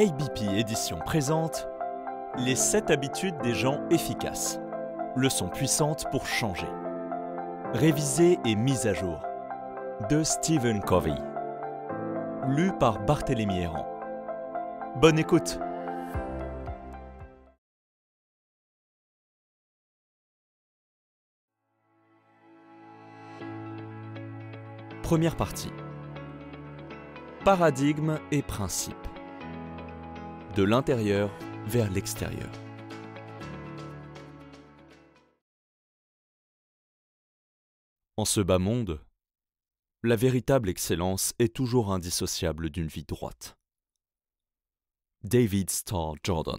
ABP Édition présente Les 7 habitudes des gens efficaces. Leçons puissantes pour changer. Révisée et mise à jour. De Stephen Covey. Lu par Barthélémy Errand. Bonne écoute! Première partie. Paradigme et principes de l'intérieur vers l'extérieur. En ce bas monde, la véritable excellence est toujours indissociable d'une vie droite. David Starr Jordan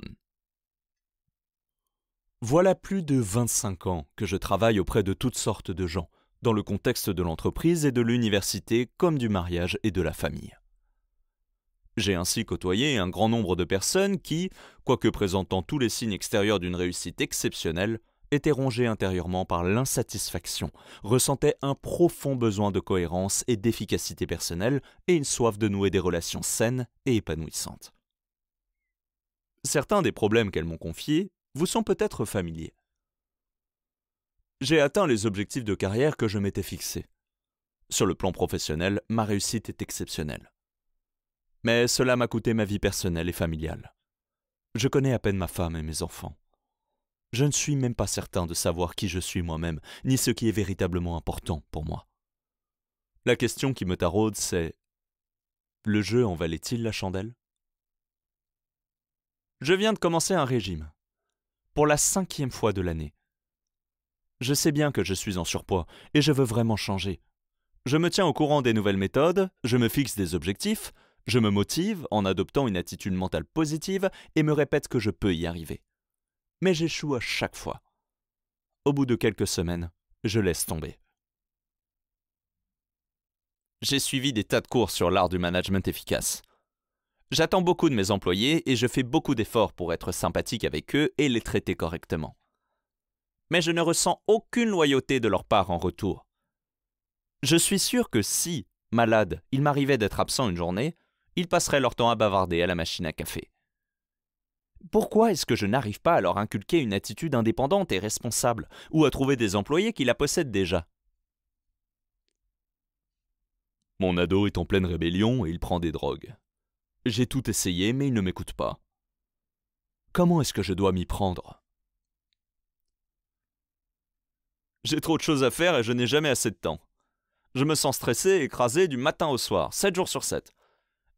Voilà plus de 25 ans que je travaille auprès de toutes sortes de gens, dans le contexte de l'entreprise et de l'université comme du mariage et de la famille. J'ai ainsi côtoyé un grand nombre de personnes qui, quoique présentant tous les signes extérieurs d'une réussite exceptionnelle, étaient rongées intérieurement par l'insatisfaction, ressentaient un profond besoin de cohérence et d'efficacité personnelle et une soif de nouer des relations saines et épanouissantes. Certains des problèmes qu'elles m'ont confiés vous sont peut-être familiers. J'ai atteint les objectifs de carrière que je m'étais fixés. Sur le plan professionnel, ma réussite est exceptionnelle mais cela m'a coûté ma vie personnelle et familiale. Je connais à peine ma femme et mes enfants. Je ne suis même pas certain de savoir qui je suis moi-même, ni ce qui est véritablement important pour moi. La question qui me taraude, c'est Le jeu en valait-il la chandelle Je viens de commencer un régime, pour la cinquième fois de l'année. Je sais bien que je suis en surpoids, et je veux vraiment changer. Je me tiens au courant des nouvelles méthodes, je me fixe des objectifs, je me motive en adoptant une attitude mentale positive et me répète que je peux y arriver. Mais j'échoue à chaque fois. Au bout de quelques semaines, je laisse tomber. J'ai suivi des tas de cours sur l'art du management efficace. J'attends beaucoup de mes employés et je fais beaucoup d'efforts pour être sympathique avec eux et les traiter correctement. Mais je ne ressens aucune loyauté de leur part en retour. Je suis sûr que si, malade, il m'arrivait d'être absent une journée, ils passeraient leur temps à bavarder à la machine à café. Pourquoi est-ce que je n'arrive pas à leur inculquer une attitude indépendante et responsable, ou à trouver des employés qui la possèdent déjà Mon ado est en pleine rébellion et il prend des drogues. J'ai tout essayé, mais il ne m'écoute pas. Comment est-ce que je dois m'y prendre J'ai trop de choses à faire et je n'ai jamais assez de temps. Je me sens stressé, écrasé du matin au soir, 7 jours sur 7.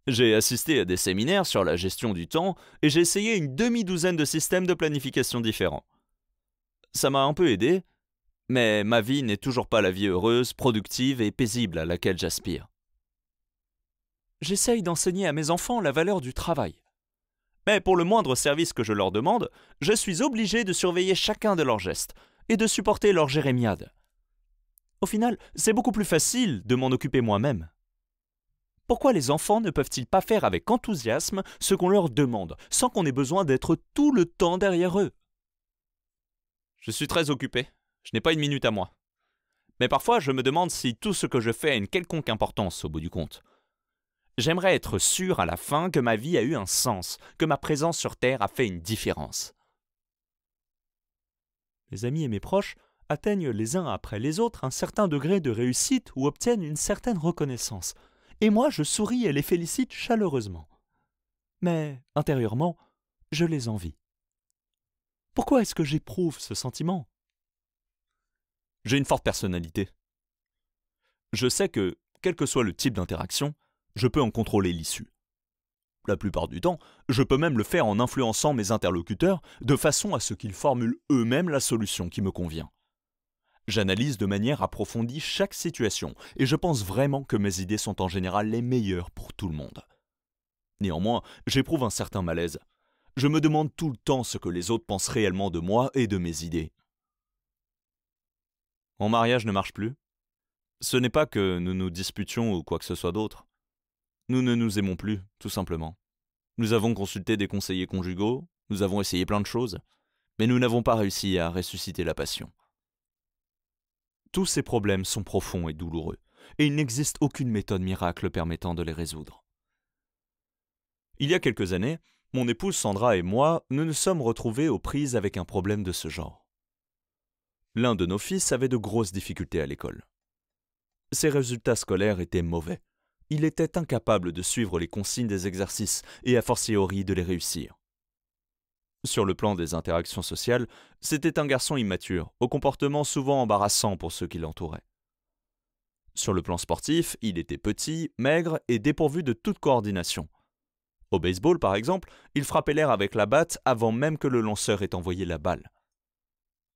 J'ai assisté à des séminaires sur la gestion du temps et j'ai essayé une demi-douzaine de systèmes de planification différents. Ça m'a un peu aidé, mais ma vie n'est toujours pas la vie heureuse, productive et paisible à laquelle j'aspire. J'essaye d'enseigner à mes enfants la valeur du travail. Mais pour le moindre service que je leur demande, je suis obligé de surveiller chacun de leurs gestes et de supporter leur jérémiades. Au final, c'est beaucoup plus facile de m'en occuper moi-même pourquoi les enfants ne peuvent-ils pas faire avec enthousiasme ce qu'on leur demande, sans qu'on ait besoin d'être tout le temps derrière eux Je suis très occupé, je n'ai pas une minute à moi. Mais parfois je me demande si tout ce que je fais a une quelconque importance au bout du compte. J'aimerais être sûr à la fin que ma vie a eu un sens, que ma présence sur Terre a fait une différence. Mes amis et mes proches atteignent les uns après les autres un certain degré de réussite ou obtiennent une certaine reconnaissance et moi je souris et les félicite chaleureusement. Mais, intérieurement, je les envie. Pourquoi est-ce que j'éprouve ce sentiment J'ai une forte personnalité. Je sais que, quel que soit le type d'interaction, je peux en contrôler l'issue. La plupart du temps, je peux même le faire en influençant mes interlocuteurs de façon à ce qu'ils formulent eux-mêmes la solution qui me convient. J'analyse de manière approfondie chaque situation et je pense vraiment que mes idées sont en général les meilleures pour tout le monde. Néanmoins, j'éprouve un certain malaise. Je me demande tout le temps ce que les autres pensent réellement de moi et de mes idées. Mon mariage ne marche plus. Ce n'est pas que nous nous disputions ou quoi que ce soit d'autre. Nous ne nous aimons plus, tout simplement. Nous avons consulté des conseillers conjugaux, nous avons essayé plein de choses, mais nous n'avons pas réussi à ressusciter la passion. Tous ces problèmes sont profonds et douloureux, et il n'existe aucune méthode miracle permettant de les résoudre. Il y a quelques années, mon épouse Sandra et moi, nous nous sommes retrouvés aux prises avec un problème de ce genre. L'un de nos fils avait de grosses difficultés à l'école. Ses résultats scolaires étaient mauvais. Il était incapable de suivre les consignes des exercices et a fortiori de les réussir. Sur le plan des interactions sociales, c'était un garçon immature, au comportement souvent embarrassant pour ceux qui l'entouraient. Sur le plan sportif, il était petit, maigre et dépourvu de toute coordination. Au baseball, par exemple, il frappait l'air avec la batte avant même que le lanceur ait envoyé la balle.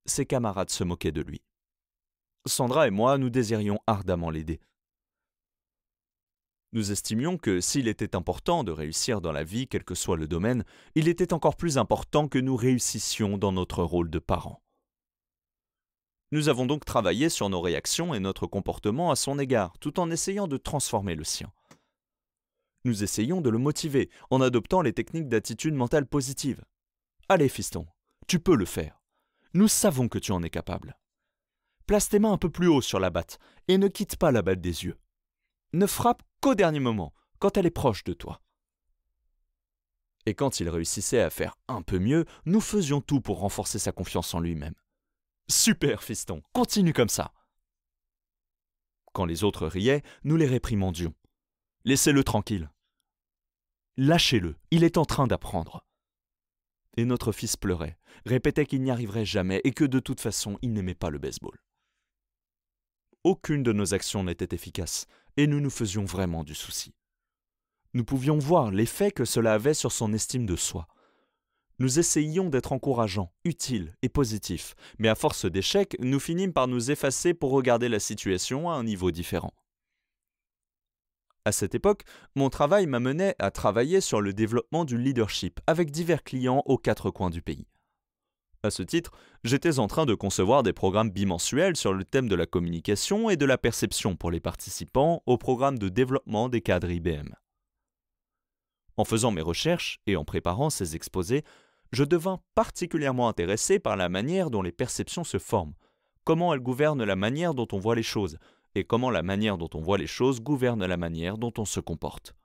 Ses camarades se moquaient de lui. Sandra et moi, nous désirions ardemment l'aider. Nous estimions que s'il était important de réussir dans la vie, quel que soit le domaine, il était encore plus important que nous réussissions dans notre rôle de parents. Nous avons donc travaillé sur nos réactions et notre comportement à son égard, tout en essayant de transformer le sien. Nous essayons de le motiver en adoptant les techniques d'attitude mentale positive. Allez, fiston, tu peux le faire. Nous savons que tu en es capable. Place tes mains un peu plus haut sur la batte et ne quitte pas la batte des yeux ne frappe qu'au dernier moment, quand elle est proche de toi. Et quand il réussissait à faire un peu mieux, nous faisions tout pour renforcer sa confiance en lui-même. Super, fiston, continue comme ça. Quand les autres riaient, nous les réprimandions. Laissez-le tranquille. Lâchez-le, il est en train d'apprendre. Et notre fils pleurait, répétait qu'il n'y arriverait jamais et que de toute façon il n'aimait pas le baseball. Aucune de nos actions n'était efficace, et nous nous faisions vraiment du souci. Nous pouvions voir l'effet que cela avait sur son estime de soi. Nous essayions d'être encourageants, utiles et positifs, mais à force d'échecs, nous finîmes par nous effacer pour regarder la situation à un niveau différent. À cette époque, mon travail m'amenait à travailler sur le développement du leadership avec divers clients aux quatre coins du pays. À ce titre, j'étais en train de concevoir des programmes bimensuels sur le thème de la communication et de la perception pour les participants au programme de développement des cadres IBM. En faisant mes recherches et en préparant ces exposés, je devins particulièrement intéressé par la manière dont les perceptions se forment, comment elles gouvernent la manière dont on voit les choses, et comment la manière dont on voit les choses gouverne la manière dont on se comporte.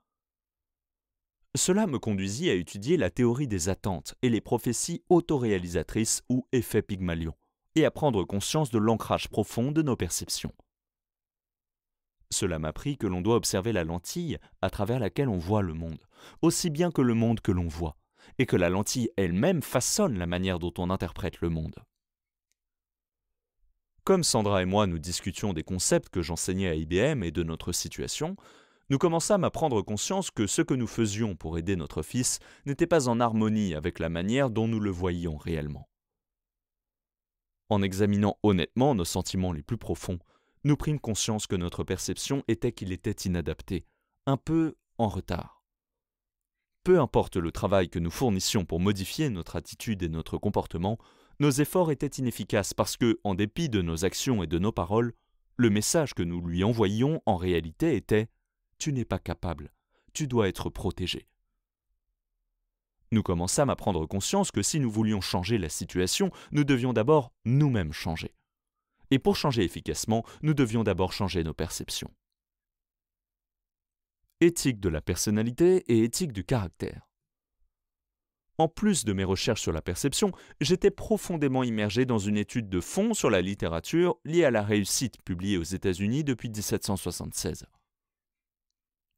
Cela me conduisit à étudier la théorie des attentes et les prophéties autoréalisatrices ou effets Pygmalion, et à prendre conscience de l'ancrage profond de nos perceptions. Cela m'a pris que l'on doit observer la lentille à travers laquelle on voit le monde, aussi bien que le monde que l'on voit, et que la lentille elle-même façonne la manière dont on interprète le monde. Comme Sandra et moi nous discutions des concepts que j'enseignais à IBM et de notre situation, nous commençâmes à prendre conscience que ce que nous faisions pour aider notre fils n'était pas en harmonie avec la manière dont nous le voyions réellement. En examinant honnêtement nos sentiments les plus profonds, nous prîmes conscience que notre perception était qu'il était inadapté, un peu en retard. Peu importe le travail que nous fournissions pour modifier notre attitude et notre comportement, nos efforts étaient inefficaces parce que, en dépit de nos actions et de nos paroles, le message que nous lui envoyions en réalité était tu n'es pas capable, tu dois être protégé. Nous commençâmes à prendre conscience que si nous voulions changer la situation, nous devions d'abord nous-mêmes changer. Et pour changer efficacement, nous devions d'abord changer nos perceptions. Éthique de la personnalité et éthique du caractère. En plus de mes recherches sur la perception, j'étais profondément immergé dans une étude de fond sur la littérature liée à la réussite publiée aux États-Unis depuis 1776.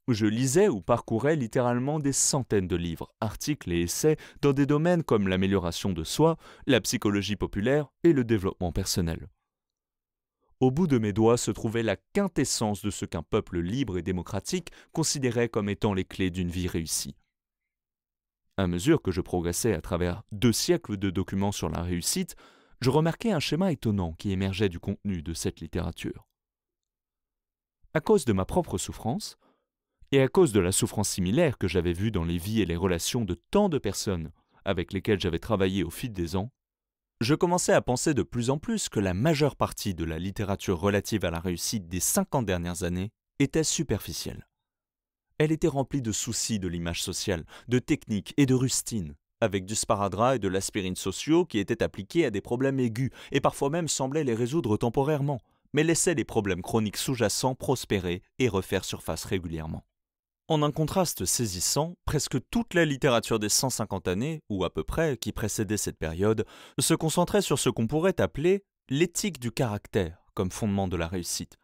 Je lisais ou parcourais littéralement des centaines de livres, articles et essais dans des domaines comme l'amélioration de soi, la psychologie populaire et le développement personnel. Au bout de mes doigts se trouvait la quintessence de ce qu'un peuple libre et démocratique considérait comme étant les clés d'une vie réussie. À mesure que je progressais à travers deux siècles de documents sur la réussite, je remarquais un schéma étonnant qui émergeait du contenu de cette littérature. À cause de ma propre souffrance, et à cause de la souffrance similaire que j'avais vue dans les vies et les relations de tant de personnes avec lesquelles j'avais travaillé au fil des ans, je commençais à penser de plus en plus que la majeure partie de la littérature relative à la réussite des 50 dernières années était superficielle. Elle était remplie de soucis de l'image sociale, de techniques et de rustines, avec du sparadrap et de l'aspirine sociaux qui étaient appliqués à des problèmes aigus et parfois même semblaient les résoudre temporairement, mais laissaient les problèmes chroniques sous-jacents prospérer et refaire surface régulièrement. En un contraste saisissant, presque toute la littérature des 150 années, ou à peu près, qui précédait cette période, se concentrait sur ce qu'on pourrait appeler l'éthique du caractère comme fondement de la réussite.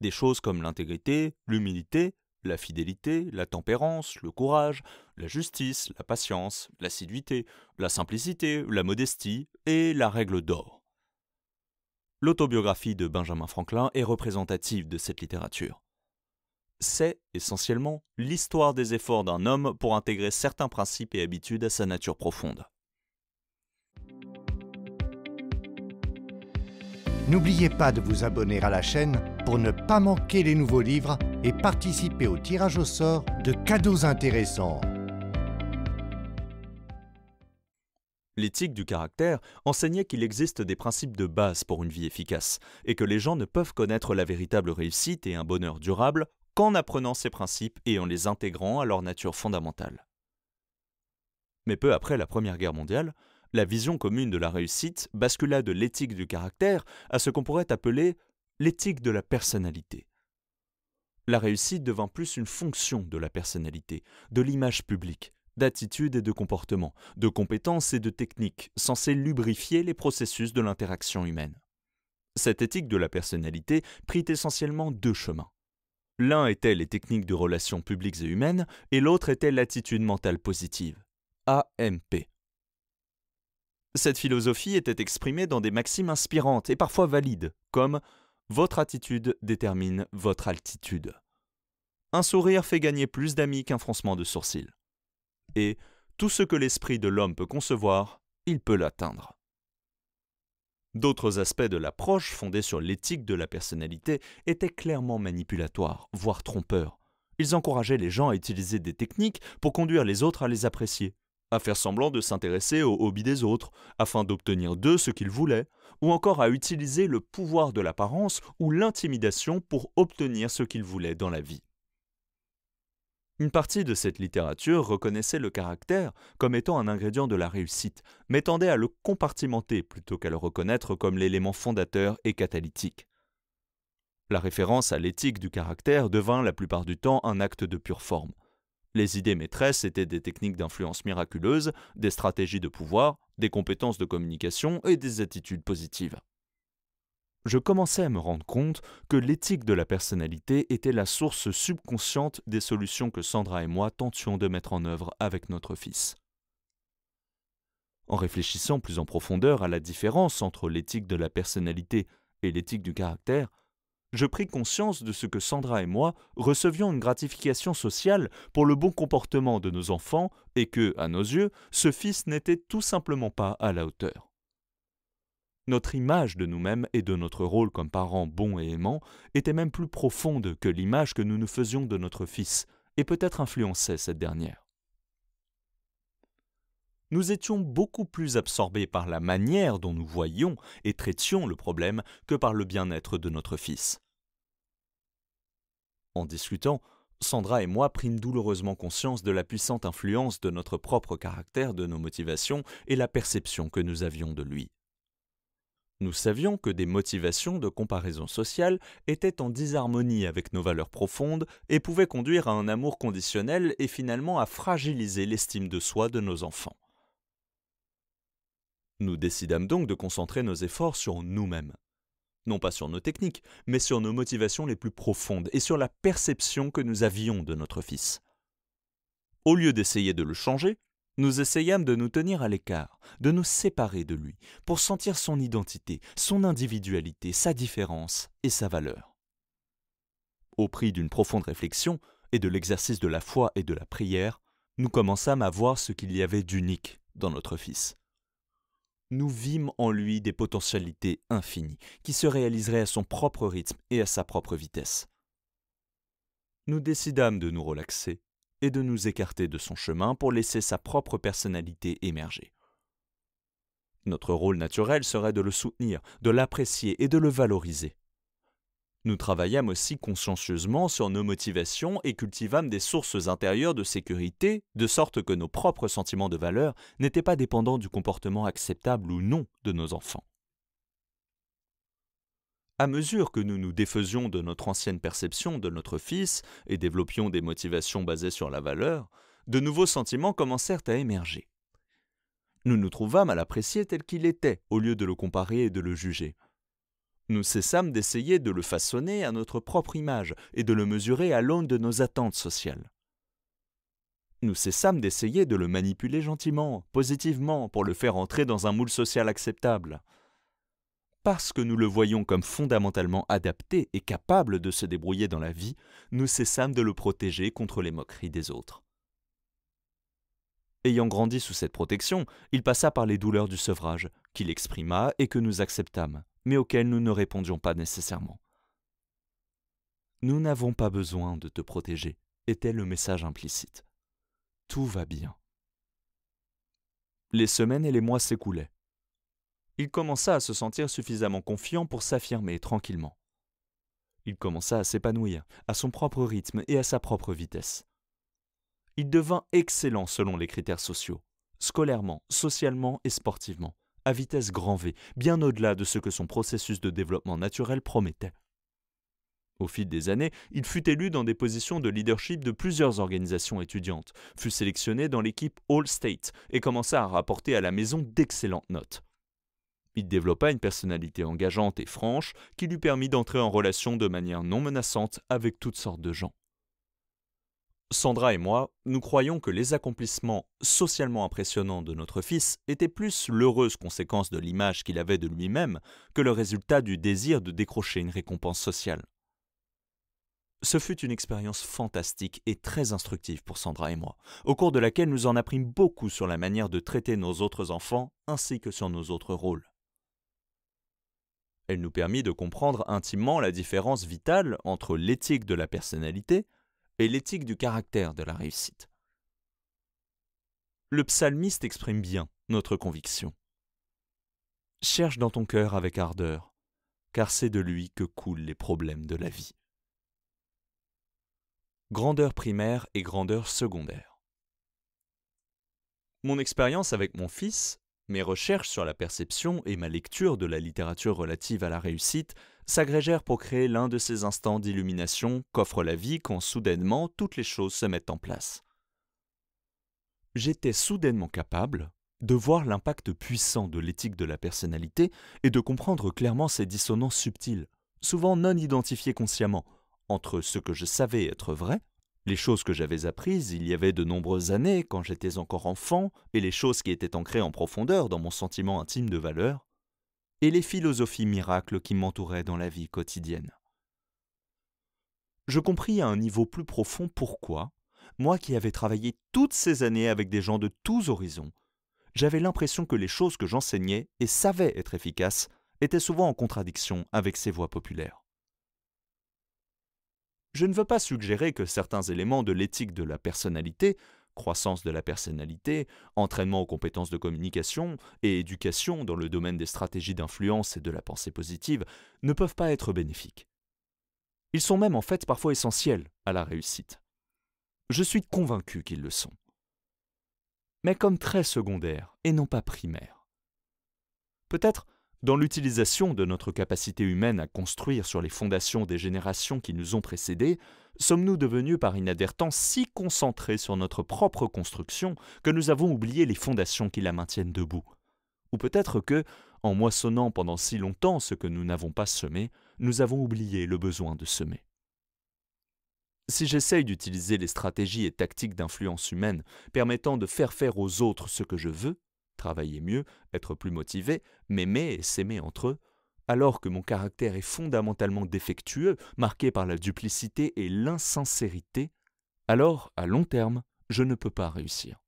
Des choses comme l'intégrité, l'humilité, la fidélité, la tempérance, le courage, la justice, la patience, l'assiduité, la simplicité, la modestie et la règle d'or. L'autobiographie de Benjamin Franklin est représentative de cette littérature c'est essentiellement l'histoire des efforts d'un homme pour intégrer certains principes et habitudes à sa nature profonde. N'oubliez pas de vous abonner à la chaîne pour ne pas manquer les nouveaux livres et participer au tirage au sort de cadeaux intéressants. L'éthique du caractère enseignait qu'il existe des principes de base pour une vie efficace et que les gens ne peuvent connaître la véritable réussite et un bonheur durable qu'en apprenant ces principes et en les intégrant à leur nature fondamentale. Mais peu après la Première Guerre mondiale, la vision commune de la réussite bascula de l'éthique du caractère à ce qu'on pourrait appeler l'éthique de la personnalité. La réussite devint plus une fonction de la personnalité, de l'image publique, d'attitude et de comportement, de compétences et de techniques censées lubrifier les processus de l'interaction humaine. Cette éthique de la personnalité prit essentiellement deux chemins. L'un était les techniques de relations publiques et humaines, et l'autre était l'attitude mentale positive, AMP. Cette philosophie était exprimée dans des maximes inspirantes et parfois valides, comme Votre attitude détermine votre altitude. Un sourire fait gagner plus d'amis qu'un froncement de sourcils. Et Tout ce que l'esprit de l'homme peut concevoir, il peut l'atteindre. D'autres aspects de l'approche fondée sur l'éthique de la personnalité étaient clairement manipulatoires, voire trompeurs. Ils encourageaient les gens à utiliser des techniques pour conduire les autres à les apprécier, à faire semblant de s'intéresser aux hobbies des autres, afin d'obtenir d'eux ce qu'ils voulaient, ou encore à utiliser le pouvoir de l'apparence ou l'intimidation pour obtenir ce qu'ils voulaient dans la vie. Une partie de cette littérature reconnaissait le caractère comme étant un ingrédient de la réussite, mais tendait à le compartimenter plutôt qu'à le reconnaître comme l'élément fondateur et catalytique. La référence à l'éthique du caractère devint la plupart du temps un acte de pure forme. Les idées maîtresses étaient des techniques d'influence miraculeuse, des stratégies de pouvoir, des compétences de communication et des attitudes positives je commençais à me rendre compte que l'éthique de la personnalité était la source subconsciente des solutions que Sandra et moi tentions de mettre en œuvre avec notre fils. En réfléchissant plus en profondeur à la différence entre l'éthique de la personnalité et l'éthique du caractère, je pris conscience de ce que Sandra et moi recevions une gratification sociale pour le bon comportement de nos enfants et que, à nos yeux, ce fils n'était tout simplement pas à la hauteur. Notre image de nous-mêmes et de notre rôle comme parents bons et aimants était même plus profonde que l'image que nous nous faisions de notre fils, et peut-être influençait cette dernière. Nous étions beaucoup plus absorbés par la manière dont nous voyions et traitions le problème que par le bien-être de notre fils. En discutant, Sandra et moi prîmes douloureusement conscience de la puissante influence de notre propre caractère, de nos motivations et la perception que nous avions de lui. Nous savions que des motivations de comparaison sociale étaient en disharmonie avec nos valeurs profondes et pouvaient conduire à un amour conditionnel et finalement à fragiliser l'estime de soi de nos enfants. Nous décidâmes donc de concentrer nos efforts sur nous-mêmes. Non pas sur nos techniques, mais sur nos motivations les plus profondes et sur la perception que nous avions de notre fils. Au lieu d'essayer de le changer, nous essayâmes de nous tenir à l'écart, de nous séparer de lui, pour sentir son identité, son individualité, sa différence et sa valeur. Au prix d'une profonde réflexion et de l'exercice de la foi et de la prière, nous commençâmes à voir ce qu'il y avait d'unique dans notre Fils. Nous vîmes en lui des potentialités infinies, qui se réaliseraient à son propre rythme et à sa propre vitesse. Nous décidâmes de nous relaxer et de nous écarter de son chemin pour laisser sa propre personnalité émerger. Notre rôle naturel serait de le soutenir, de l'apprécier et de le valoriser. Nous travaillâmes aussi consciencieusement sur nos motivations et cultivâmes des sources intérieures de sécurité, de sorte que nos propres sentiments de valeur n'étaient pas dépendants du comportement acceptable ou non de nos enfants. À mesure que nous nous défaisions de notre ancienne perception de notre fils et développions des motivations basées sur la valeur, de nouveaux sentiments commencèrent à émerger. Nous nous trouvâmes à l'apprécier tel qu'il était, au lieu de le comparer et de le juger. Nous cessâmes d'essayer de le façonner à notre propre image et de le mesurer à l'aune de nos attentes sociales. Nous cessâmes d'essayer de le manipuler gentiment, positivement, pour le faire entrer dans un moule social acceptable parce que nous le voyons comme fondamentalement adapté et capable de se débrouiller dans la vie, nous cessâmes de le protéger contre les moqueries des autres. Ayant grandi sous cette protection, il passa par les douleurs du sevrage, qu'il exprima et que nous acceptâmes, mais auxquelles nous ne répondions pas nécessairement. Nous n'avons pas besoin de te protéger, était le message implicite. Tout va bien. Les semaines et les mois s'écoulaient il commença à se sentir suffisamment confiant pour s'affirmer tranquillement. Il commença à s'épanouir, à son propre rythme et à sa propre vitesse. Il devint excellent selon les critères sociaux, scolairement, socialement et sportivement, à vitesse grand V, bien au-delà de ce que son processus de développement naturel promettait. Au fil des années, il fut élu dans des positions de leadership de plusieurs organisations étudiantes, fut sélectionné dans l'équipe All-State et commença à rapporter à la maison d'excellentes notes. Il développa une personnalité engageante et franche qui lui permit d'entrer en relation de manière non menaçante avec toutes sortes de gens. Sandra et moi, nous croyons que les accomplissements socialement impressionnants de notre fils étaient plus l'heureuse conséquence de l'image qu'il avait de lui-même que le résultat du désir de décrocher une récompense sociale. Ce fut une expérience fantastique et très instructive pour Sandra et moi, au cours de laquelle nous en apprîmes beaucoup sur la manière de traiter nos autres enfants ainsi que sur nos autres rôles. Elle nous permit de comprendre intimement la différence vitale entre l'éthique de la personnalité et l'éthique du caractère de la réussite. Le psalmiste exprime bien notre conviction. Cherche dans ton cœur avec ardeur, car c'est de lui que coulent les problèmes de la vie. Grandeur primaire et grandeur secondaire. Mon expérience avec mon fils mes recherches sur la perception et ma lecture de la littérature relative à la réussite s'agrégèrent pour créer l'un de ces instants d'illumination qu'offre la vie quand soudainement toutes les choses se mettent en place. J'étais soudainement capable de voir l'impact puissant de l'éthique de la personnalité et de comprendre clairement ces dissonances subtiles, souvent non identifiées consciemment, entre ce que je savais être vrai les choses que j'avais apprises il y avait de nombreuses années quand j'étais encore enfant, et les choses qui étaient ancrées en profondeur dans mon sentiment intime de valeur, et les philosophies miracles qui m'entouraient dans la vie quotidienne. Je compris à un niveau plus profond pourquoi, moi qui avais travaillé toutes ces années avec des gens de tous horizons, j'avais l'impression que les choses que j'enseignais et savais être efficaces étaient souvent en contradiction avec ces voies populaires. Je ne veux pas suggérer que certains éléments de l'éthique de la personnalité, croissance de la personnalité, entraînement aux compétences de communication et éducation dans le domaine des stratégies d'influence et de la pensée positive, ne peuvent pas être bénéfiques. Ils sont même en fait parfois essentiels à la réussite. Je suis convaincu qu'ils le sont. Mais comme très secondaires et non pas primaires. Peut-être dans l'utilisation de notre capacité humaine à construire sur les fondations des générations qui nous ont précédés, sommes-nous devenus par inadvertance si concentrés sur notre propre construction que nous avons oublié les fondations qui la maintiennent debout Ou peut-être que, en moissonnant pendant si longtemps ce que nous n'avons pas semé, nous avons oublié le besoin de semer. Si j'essaye d'utiliser les stratégies et tactiques d'influence humaine permettant de faire faire aux autres ce que je veux, travailler mieux, être plus motivé, m'aimer et s'aimer entre eux, alors que mon caractère est fondamentalement défectueux, marqué par la duplicité et l'insincérité, alors, à long terme, je ne peux pas réussir.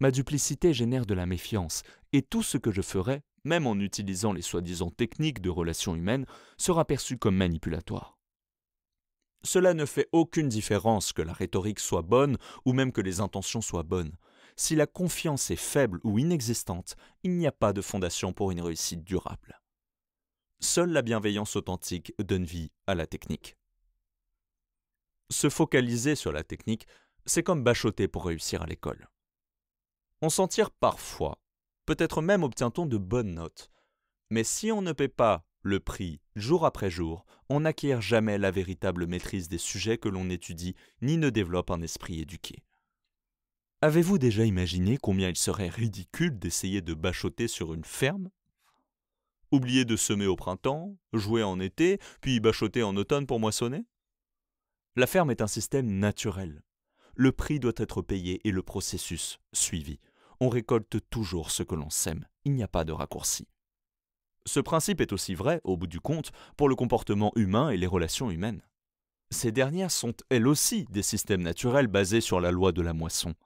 Ma duplicité génère de la méfiance, et tout ce que je ferai, même en utilisant les soi-disant techniques de relations humaines, sera perçu comme manipulatoire. Cela ne fait aucune différence que la rhétorique soit bonne ou même que les intentions soient bonnes. Si la confiance est faible ou inexistante, il n'y a pas de fondation pour une réussite durable. Seule la bienveillance authentique donne vie à la technique. Se focaliser sur la technique, c'est comme bachoter pour réussir à l'école. On s'en tire parfois, peut-être même obtient-on de bonnes notes, mais si on ne paie pas le prix jour après jour, on n'acquiert jamais la véritable maîtrise des sujets que l'on étudie, ni ne développe un esprit éduqué. Avez-vous déjà imaginé combien il serait ridicule d'essayer de bachoter sur une ferme Oublier de semer au printemps, jouer en été, puis bachoter en automne pour moissonner La ferme est un système naturel. Le prix doit être payé et le processus suivi. On récolte toujours ce que l'on sème, il n'y a pas de raccourci. Ce principe est aussi vrai, au bout du compte, pour le comportement humain et les relations humaines. Ces dernières sont elles aussi des systèmes naturels basés sur la loi de la moisson.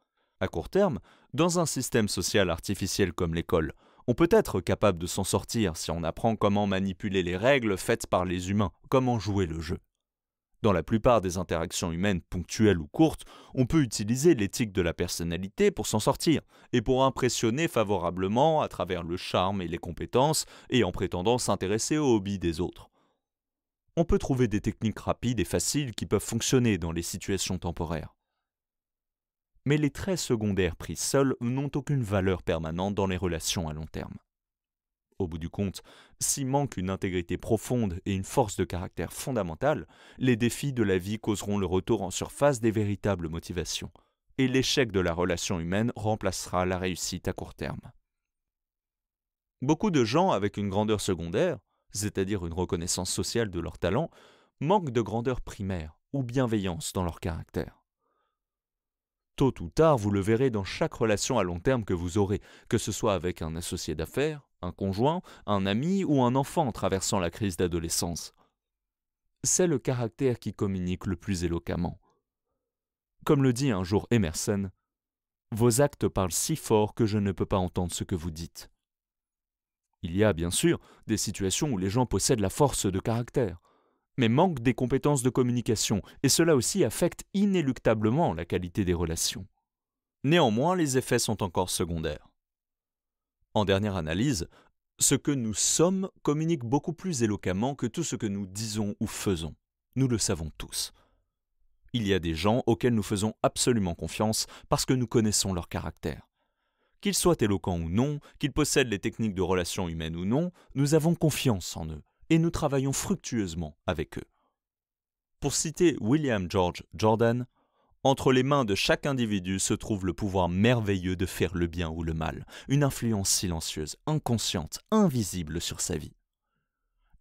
À court terme, dans un système social artificiel comme l'école, on peut être capable de s'en sortir si on apprend comment manipuler les règles faites par les humains, comment jouer le jeu. Dans la plupart des interactions humaines ponctuelles ou courtes, on peut utiliser l'éthique de la personnalité pour s'en sortir, et pour impressionner favorablement à travers le charme et les compétences, et en prétendant s'intéresser aux hobbies des autres. On peut trouver des techniques rapides et faciles qui peuvent fonctionner dans les situations temporaires mais les traits secondaires pris seuls n'ont aucune valeur permanente dans les relations à long terme. Au bout du compte, s'il manque une intégrité profonde et une force de caractère fondamentale, les défis de la vie causeront le retour en surface des véritables motivations, et l'échec de la relation humaine remplacera la réussite à court terme. Beaucoup de gens avec une grandeur secondaire, c'est-à-dire une reconnaissance sociale de leur talent, manquent de grandeur primaire ou bienveillance dans leur caractère. Tôt ou tard, vous le verrez dans chaque relation à long terme que vous aurez, que ce soit avec un associé d'affaires, un conjoint, un ami ou un enfant traversant la crise d'adolescence. C'est le caractère qui communique le plus éloquemment. Comme le dit un jour Emerson, Vos actes parlent si fort que je ne peux pas entendre ce que vous dites. Il y a bien sûr des situations où les gens possèdent la force de caractère, mais manque des compétences de communication, et cela aussi affecte inéluctablement la qualité des relations. Néanmoins, les effets sont encore secondaires. En dernière analyse, ce que nous sommes communique beaucoup plus éloquemment que tout ce que nous disons ou faisons. Nous le savons tous. Il y a des gens auxquels nous faisons absolument confiance parce que nous connaissons leur caractère. Qu'ils soient éloquents ou non, qu'ils possèdent les techniques de relations humaines ou non, nous avons confiance en eux et nous travaillons fructueusement avec eux. Pour citer William George Jordan, entre les mains de chaque individu se trouve le pouvoir merveilleux de faire le bien ou le mal, une influence silencieuse, inconsciente, invisible sur sa vie.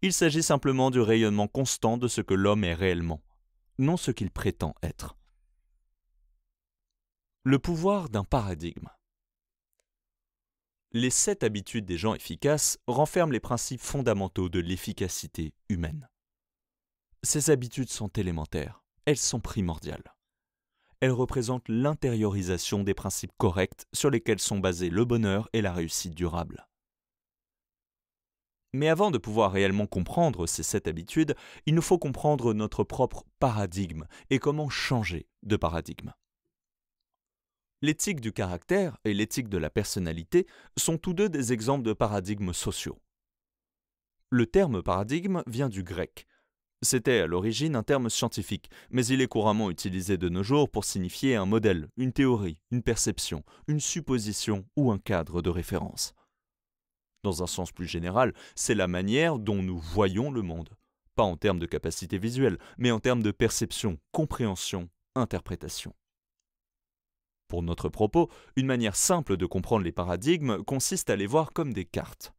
Il s'agit simplement du rayonnement constant de ce que l'homme est réellement, non ce qu'il prétend être. Le pouvoir d'un paradigme. Les sept habitudes des gens efficaces renferment les principes fondamentaux de l'efficacité humaine. Ces habitudes sont élémentaires, elles sont primordiales. Elles représentent l'intériorisation des principes corrects sur lesquels sont basés le bonheur et la réussite durable. Mais avant de pouvoir réellement comprendre ces sept habitudes, il nous faut comprendre notre propre paradigme et comment changer de paradigme. L'éthique du caractère et l'éthique de la personnalité sont tous deux des exemples de paradigmes sociaux. Le terme paradigme vient du grec. C'était à l'origine un terme scientifique, mais il est couramment utilisé de nos jours pour signifier un modèle, une théorie, une perception, une supposition ou un cadre de référence. Dans un sens plus général, c'est la manière dont nous voyons le monde, pas en termes de capacité visuelle, mais en termes de perception, compréhension, interprétation. Pour notre propos, une manière simple de comprendre les paradigmes consiste à les voir comme des cartes.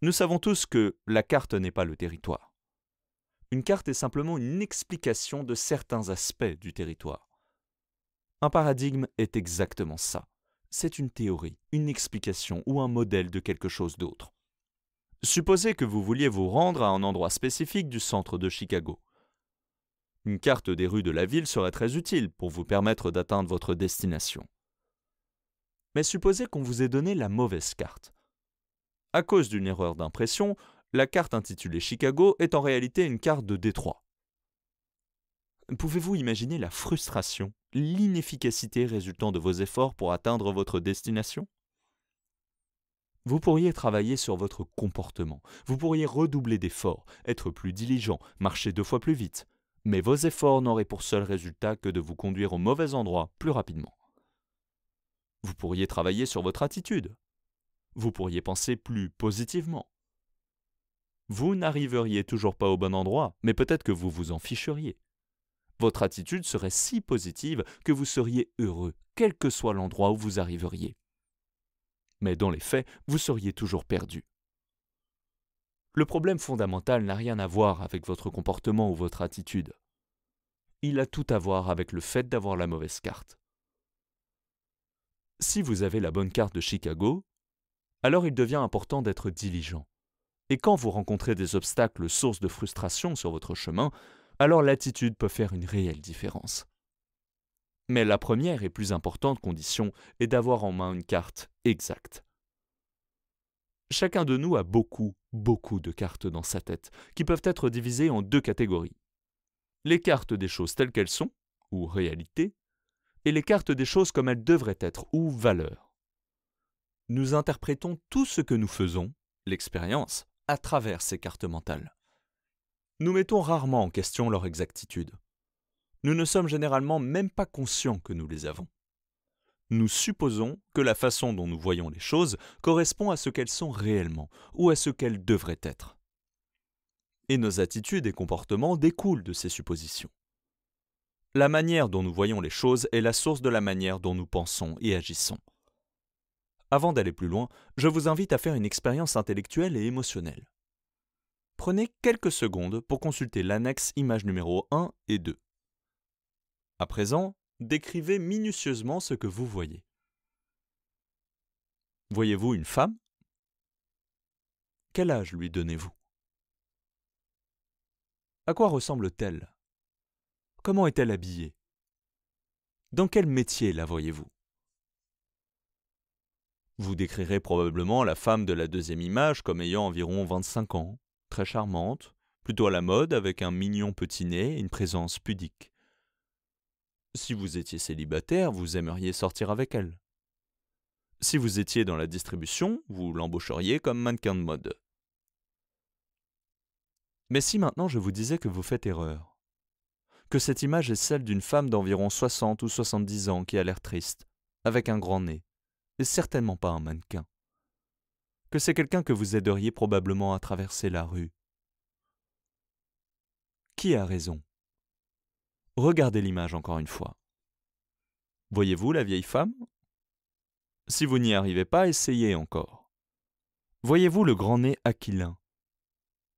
Nous savons tous que la carte n'est pas le territoire. Une carte est simplement une explication de certains aspects du territoire. Un paradigme est exactement ça. C'est une théorie, une explication ou un modèle de quelque chose d'autre. Supposez que vous vouliez vous rendre à un endroit spécifique du centre de Chicago. Une carte des rues de la ville serait très utile pour vous permettre d'atteindre votre destination. Mais supposez qu'on vous ait donné la mauvaise carte. À cause d'une erreur d'impression, la carte intitulée Chicago est en réalité une carte de Détroit. Pouvez-vous imaginer la frustration, l'inefficacité résultant de vos efforts pour atteindre votre destination vous pourriez travailler sur votre comportement, vous pourriez redoubler d'efforts, être plus diligent, marcher deux fois plus vite mais vos efforts n'auraient pour seul résultat que de vous conduire au mauvais endroit plus rapidement. Vous pourriez travailler sur votre attitude. Vous pourriez penser plus positivement. Vous n'arriveriez toujours pas au bon endroit, mais peut-être que vous vous en ficheriez. Votre attitude serait si positive que vous seriez heureux, quel que soit l'endroit où vous arriveriez. Mais dans les faits, vous seriez toujours perdu. Le problème fondamental n'a rien à voir avec votre comportement ou votre attitude. Il a tout à voir avec le fait d'avoir la mauvaise carte. Si vous avez la bonne carte de Chicago, alors il devient important d'être diligent. Et quand vous rencontrez des obstacles sources de frustration sur votre chemin, alors l'attitude peut faire une réelle différence. Mais la première et plus importante condition est d'avoir en main une carte exacte. Chacun de nous a beaucoup, beaucoup de cartes dans sa tête, qui peuvent être divisées en deux catégories. Les cartes des choses telles qu'elles sont, ou réalité, et les cartes des choses comme elles devraient être, ou valeur. Nous interprétons tout ce que nous faisons, l'expérience, à travers ces cartes mentales. Nous mettons rarement en question leur exactitude. Nous ne sommes généralement même pas conscients que nous les avons nous supposons que la façon dont nous voyons les choses correspond à ce qu'elles sont réellement, ou à ce qu'elles devraient être. Et nos attitudes et comportements découlent de ces suppositions. La manière dont nous voyons les choses est la source de la manière dont nous pensons et agissons. Avant d'aller plus loin, je vous invite à faire une expérience intellectuelle et émotionnelle. Prenez quelques secondes pour consulter l'annexe images numéro 1 et 2. À présent, décrivez minutieusement ce que vous voyez. Voyez-vous une femme Quel âge lui donnez-vous À quoi ressemble-t-elle Comment est-elle habillée Dans quel métier la voyez-vous Vous décrirez probablement la femme de la deuxième image comme ayant environ 25 ans, très charmante, plutôt à la mode avec un mignon petit nez et une présence pudique. Si vous étiez célibataire, vous aimeriez sortir avec elle. Si vous étiez dans la distribution, vous l'embaucheriez comme mannequin de mode. Mais si maintenant je vous disais que vous faites erreur, que cette image est celle d'une femme d'environ 60 ou 70 ans qui a l'air triste, avec un grand nez, et certainement pas un mannequin, que c'est quelqu'un que vous aideriez probablement à traverser la rue. Qui a raison Regardez l'image encore une fois. Voyez-vous la vieille femme Si vous n'y arrivez pas, essayez encore. Voyez-vous le grand nez aquilin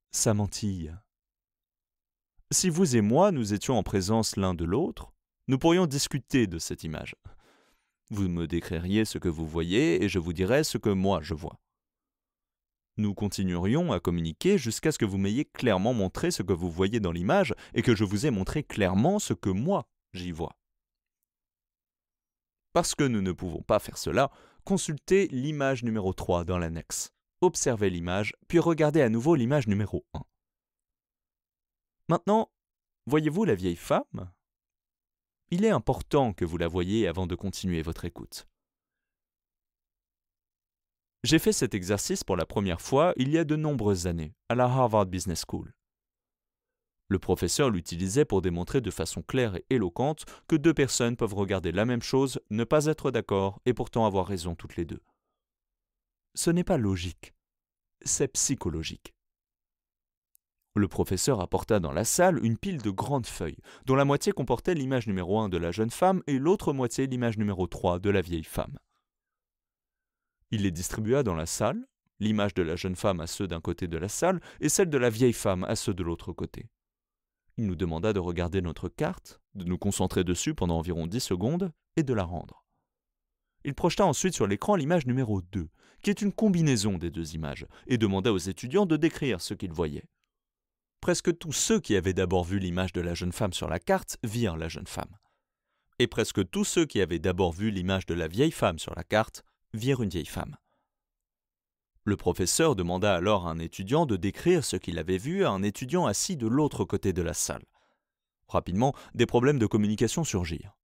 Sa mentille. Si vous et moi nous étions en présence l'un de l'autre, nous pourrions discuter de cette image. Vous me décririez ce que vous voyez et je vous dirais ce que moi je vois. Nous continuerions à communiquer jusqu'à ce que vous m'ayez clairement montré ce que vous voyez dans l'image et que je vous ai montré clairement ce que moi j'y vois. Parce que nous ne pouvons pas faire cela, consultez l'image numéro 3 dans l'annexe. Observez l'image, puis regardez à nouveau l'image numéro 1. Maintenant, voyez-vous la vieille femme Il est important que vous la voyez avant de continuer votre écoute. J'ai fait cet exercice pour la première fois il y a de nombreuses années, à la Harvard Business School. Le professeur l'utilisait pour démontrer de façon claire et éloquente que deux personnes peuvent regarder la même chose, ne pas être d'accord et pourtant avoir raison toutes les deux. Ce n'est pas logique, c'est psychologique. Le professeur apporta dans la salle une pile de grandes feuilles, dont la moitié comportait l'image numéro 1 de la jeune femme et l'autre moitié l'image numéro 3 de la vieille femme. Il les distribua dans la salle, l'image de la jeune femme à ceux d'un côté de la salle et celle de la vieille femme à ceux de l'autre côté. Il nous demanda de regarder notre carte, de nous concentrer dessus pendant environ 10 secondes et de la rendre. Il projeta ensuite sur l'écran l'image numéro 2, qui est une combinaison des deux images, et demanda aux étudiants de décrire ce qu'ils voyaient. Presque tous ceux qui avaient d'abord vu l'image de la jeune femme sur la carte virent la jeune femme. Et presque tous ceux qui avaient d'abord vu l'image de la vieille femme sur la carte virent une vieille femme. Le professeur demanda alors à un étudiant de décrire ce qu'il avait vu à un étudiant assis de l'autre côté de la salle. Rapidement, des problèmes de communication surgirent.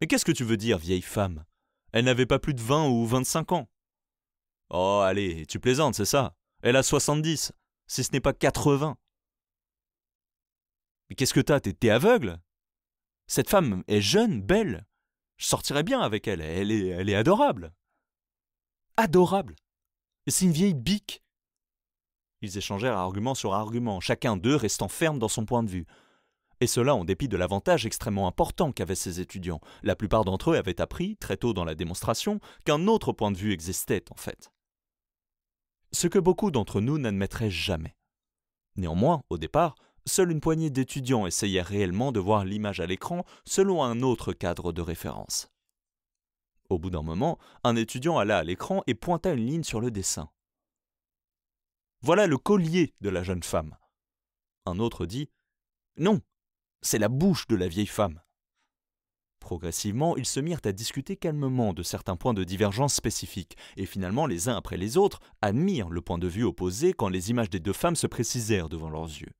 Mais qu'est-ce que tu veux dire, vieille femme Elle n'avait pas plus de 20 ou 25 ans. Oh, allez, tu plaisantes, c'est ça Elle a 70, si ce n'est pas 80. Mais qu'est-ce que t'as T'es aveugle Cette femme est jeune, belle. Je sortirais bien avec elle, elle est, elle est adorable. Adorable. C'est une vieille bique. Ils échangèrent argument sur argument, chacun d'eux restant ferme dans son point de vue. Et cela en dépit de l'avantage extrêmement important qu'avaient ces étudiants. La plupart d'entre eux avaient appris, très tôt dans la démonstration, qu'un autre point de vue existait en fait. Ce que beaucoup d'entre nous n'admettraient jamais. Néanmoins, au départ, seule une poignée d'étudiants essayaient réellement de voir l'image à l'écran selon un autre cadre de référence. Au bout d'un moment, un étudiant alla à l'écran et pointa une ligne sur le dessin. Voilà le collier de la jeune femme. Un autre dit Non, c'est la bouche de la vieille femme. Progressivement, ils se mirent à discuter calmement de certains points de divergence spécifiques, et finalement les uns après les autres admirent le point de vue opposé quand les images des deux femmes se précisèrent devant leurs yeux.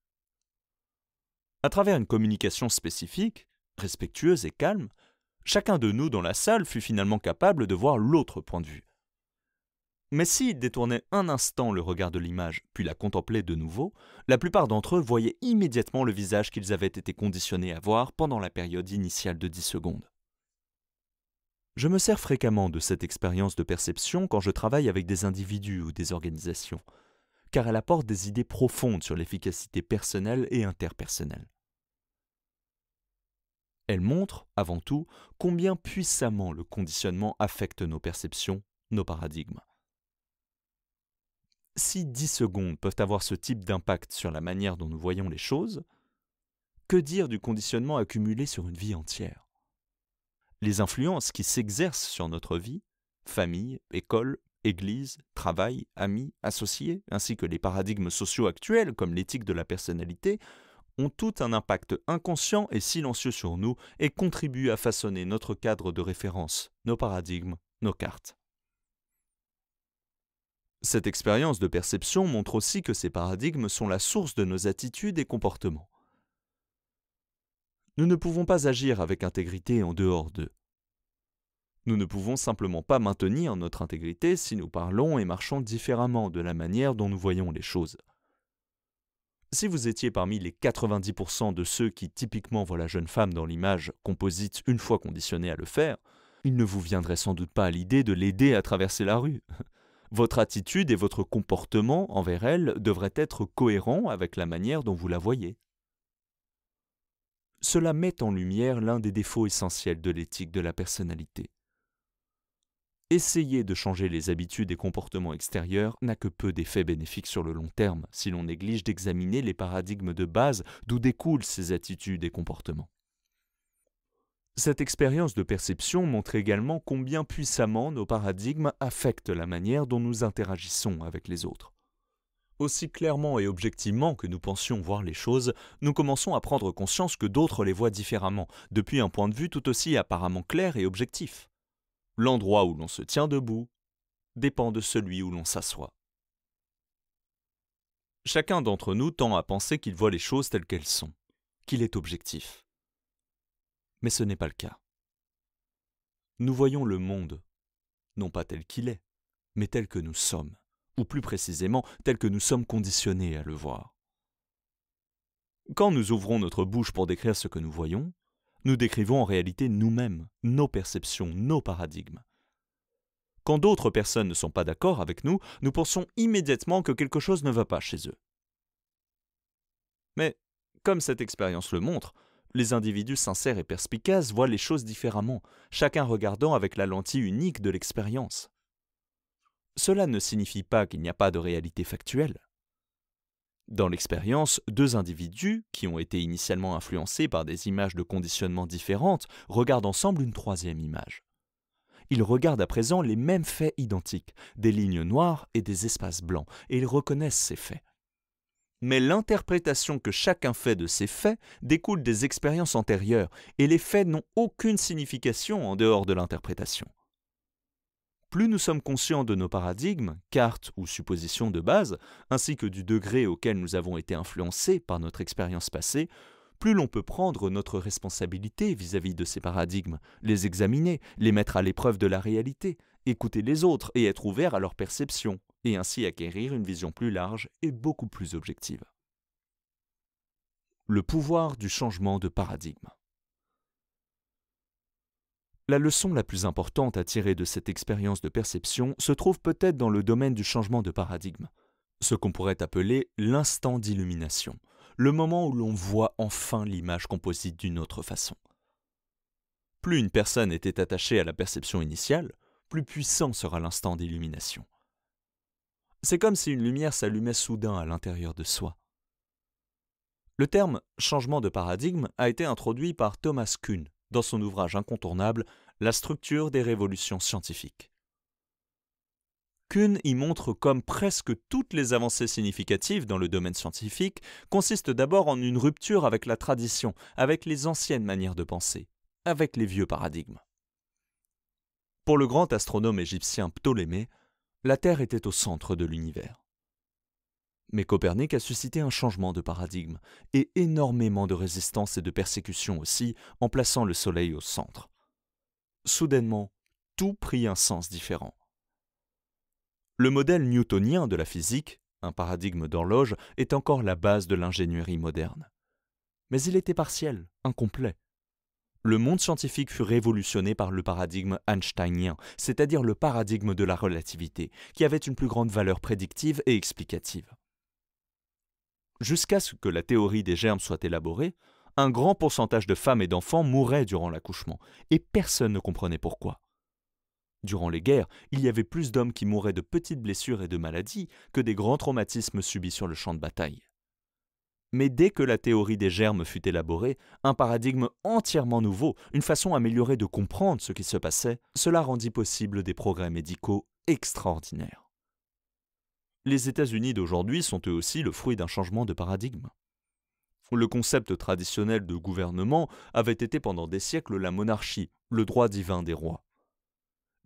À travers une communication spécifique, respectueuse et calme, chacun de nous dans la salle fut finalement capable de voir l'autre point de vue. Mais s'ils détournaient un instant le regard de l'image, puis la contemplaient de nouveau, la plupart d'entre eux voyaient immédiatement le visage qu'ils avaient été conditionnés à voir pendant la période initiale de 10 secondes. Je me sers fréquemment de cette expérience de perception quand je travaille avec des individus ou des organisations, car elle apporte des idées profondes sur l'efficacité personnelle et interpersonnelle. Elle montre, avant tout, combien puissamment le conditionnement affecte nos perceptions, nos paradigmes. Si 10 secondes peuvent avoir ce type d'impact sur la manière dont nous voyons les choses, que dire du conditionnement accumulé sur une vie entière Les influences qui s'exercent sur notre vie, famille, école, église, travail, amis, associés, ainsi que les paradigmes sociaux actuels comme l'éthique de la personnalité, ont tout un impact inconscient et silencieux sur nous et contribuent à façonner notre cadre de référence, nos paradigmes, nos cartes. Cette expérience de perception montre aussi que ces paradigmes sont la source de nos attitudes et comportements. Nous ne pouvons pas agir avec intégrité en dehors d'eux. Nous ne pouvons simplement pas maintenir notre intégrité si nous parlons et marchons différemment de la manière dont nous voyons les choses. Si vous étiez parmi les 90% de ceux qui typiquement voient la jeune femme dans l'image composite une fois conditionnée à le faire, il ne vous viendrait sans doute pas à l'idée de l'aider à traverser la rue. Votre attitude et votre comportement envers elle devraient être cohérents avec la manière dont vous la voyez. Cela met en lumière l'un des défauts essentiels de l'éthique de la personnalité. Essayer de changer les habitudes et comportements extérieurs n'a que peu d'effets bénéfiques sur le long terme si l'on néglige d'examiner les paradigmes de base d'où découlent ces attitudes et comportements. Cette expérience de perception montre également combien puissamment nos paradigmes affectent la manière dont nous interagissons avec les autres. Aussi clairement et objectivement que nous pensions voir les choses, nous commençons à prendre conscience que d'autres les voient différemment, depuis un point de vue tout aussi apparemment clair et objectif l'endroit où l'on se tient debout dépend de celui où l'on s'assoit. Chacun d'entre nous tend à penser qu'il voit les choses telles qu'elles sont, qu'il est objectif. Mais ce n'est pas le cas. Nous voyons le monde, non pas tel qu'il est, mais tel que nous sommes, ou plus précisément tel que nous sommes conditionnés à le voir. Quand nous ouvrons notre bouche pour décrire ce que nous voyons, nous décrivons en réalité nous-mêmes, nos perceptions, nos paradigmes. Quand d'autres personnes ne sont pas d'accord avec nous, nous pensons immédiatement que quelque chose ne va pas chez eux. Mais, comme cette expérience le montre, les individus sincères et perspicaces voient les choses différemment, chacun regardant avec la lentille unique de l'expérience. Cela ne signifie pas qu'il n'y a pas de réalité factuelle. Dans l'expérience, deux individus, qui ont été initialement influencés par des images de conditionnement différentes, regardent ensemble une troisième image. Ils regardent à présent les mêmes faits identiques, des lignes noires et des espaces blancs, et ils reconnaissent ces faits. Mais l'interprétation que chacun fait de ces faits découle des expériences antérieures, et les faits n'ont aucune signification en dehors de l'interprétation. Plus nous sommes conscients de nos paradigmes, cartes ou suppositions de base, ainsi que du degré auquel nous avons été influencés par notre expérience passée, plus l'on peut prendre notre responsabilité vis-à-vis de ces paradigmes, les examiner, les mettre à l'épreuve de la réalité, écouter les autres et être ouvert à leur perception, et ainsi acquérir une vision plus large et beaucoup plus objective. Le pouvoir du changement de paradigme. La leçon la plus importante à tirer de cette expérience de perception se trouve peut-être dans le domaine du changement de paradigme, ce qu'on pourrait appeler l'instant d'illumination, le moment où l'on voit enfin l'image composite d'une autre façon. Plus une personne était attachée à la perception initiale, plus puissant sera l'instant d'illumination. C'est comme si une lumière s'allumait soudain à l'intérieur de soi. Le terme changement de paradigme a été introduit par Thomas Kuhn dans son ouvrage incontournable La structure des révolutions scientifiques. Kuhn y montre comme presque toutes les avancées significatives dans le domaine scientifique consistent d'abord en une rupture avec la tradition, avec les anciennes manières de penser, avec les vieux paradigmes. Pour le grand astronome égyptien Ptolémée, la Terre était au centre de l'univers. Mais Copernic a suscité un changement de paradigme et énormément de résistance et de persécution aussi en plaçant le Soleil au centre. Soudainement, tout prit un sens différent. Le modèle newtonien de la physique, un paradigme d'horloge, est encore la base de l'ingénierie moderne. Mais il était partiel, incomplet. Le monde scientifique fut révolutionné par le paradigme einsteinien, c'est-à-dire le paradigme de la relativité, qui avait une plus grande valeur prédictive et explicative. Jusqu'à ce que la théorie des germes soit élaborée, un grand pourcentage de femmes et d'enfants mouraient durant l'accouchement, et personne ne comprenait pourquoi. Durant les guerres, il y avait plus d'hommes qui mouraient de petites blessures et de maladies que des grands traumatismes subis sur le champ de bataille. Mais dès que la théorie des germes fut élaborée, un paradigme entièrement nouveau, une façon améliorée de comprendre ce qui se passait, cela rendit possible des progrès médicaux extraordinaires les États-Unis d'aujourd'hui sont eux aussi le fruit d'un changement de paradigme. Le concept traditionnel de gouvernement avait été pendant des siècles la monarchie, le droit divin des rois.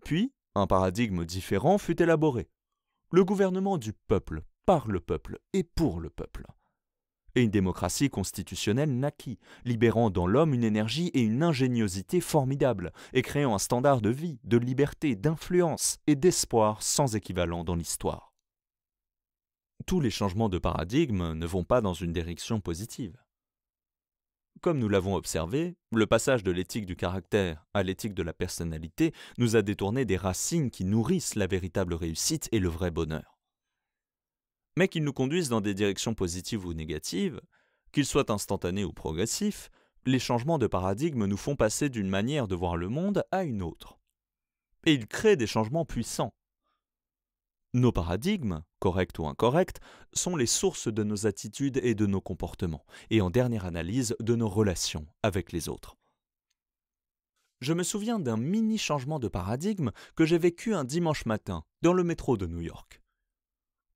Puis, un paradigme différent fut élaboré. Le gouvernement du peuple, par le peuple et pour le peuple. Et une démocratie constitutionnelle naquit, libérant dans l'homme une énergie et une ingéniosité formidables, et créant un standard de vie, de liberté, d'influence et d'espoir sans équivalent dans l'histoire tous les changements de paradigme ne vont pas dans une direction positive. Comme nous l'avons observé, le passage de l'éthique du caractère à l'éthique de la personnalité nous a détourné des racines qui nourrissent la véritable réussite et le vrai bonheur. Mais qu'ils nous conduisent dans des directions positives ou négatives, qu'ils soient instantanés ou progressifs, les changements de paradigme nous font passer d'une manière de voir le monde à une autre. Et ils créent des changements puissants, nos paradigmes, corrects ou incorrects, sont les sources de nos attitudes et de nos comportements, et en dernière analyse de nos relations avec les autres. Je me souviens d'un mini changement de paradigme que j'ai vécu un dimanche matin dans le métro de New York.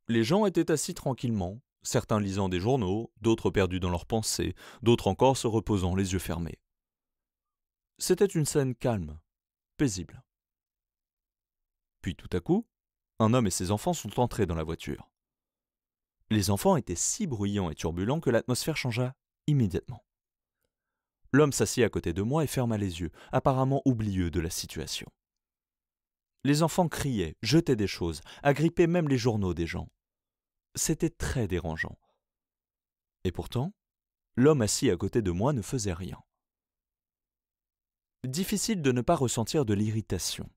Les gens étaient assis tranquillement, certains lisant des journaux, d'autres perdus dans leurs pensées, d'autres encore se reposant les yeux fermés. C'était une scène calme, paisible. Puis tout à coup, un homme et ses enfants sont entrés dans la voiture. Les enfants étaient si bruyants et turbulents que l'atmosphère changea immédiatement. L'homme s'assit à côté de moi et ferma les yeux, apparemment oublieux de la situation. Les enfants criaient, jetaient des choses, agrippaient même les journaux des gens. C'était très dérangeant. Et pourtant, l'homme assis à côté de moi ne faisait rien. Difficile de ne pas ressentir de l'irritation.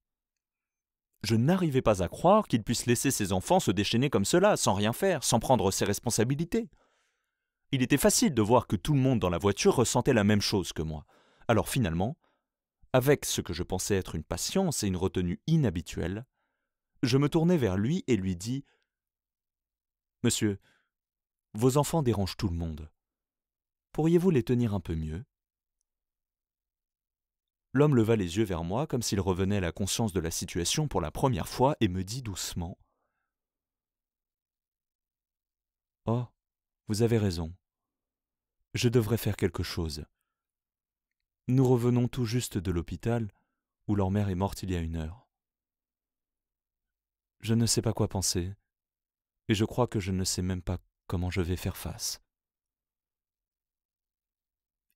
Je n'arrivais pas à croire qu'il puisse laisser ses enfants se déchaîner comme cela, sans rien faire, sans prendre ses responsabilités. Il était facile de voir que tout le monde dans la voiture ressentait la même chose que moi. Alors finalement, avec ce que je pensais être une patience et une retenue inhabituelle, je me tournai vers lui et lui dis Monsieur, vos enfants dérangent tout le monde. Pourriez-vous les tenir un peu mieux L'homme leva les yeux vers moi comme s'il revenait à la conscience de la situation pour la première fois et me dit doucement Oh, vous avez raison. Je devrais faire quelque chose. Nous revenons tout juste de l'hôpital où leur mère est morte il y a une heure. Je ne sais pas quoi penser, et je crois que je ne sais même pas comment je vais faire face.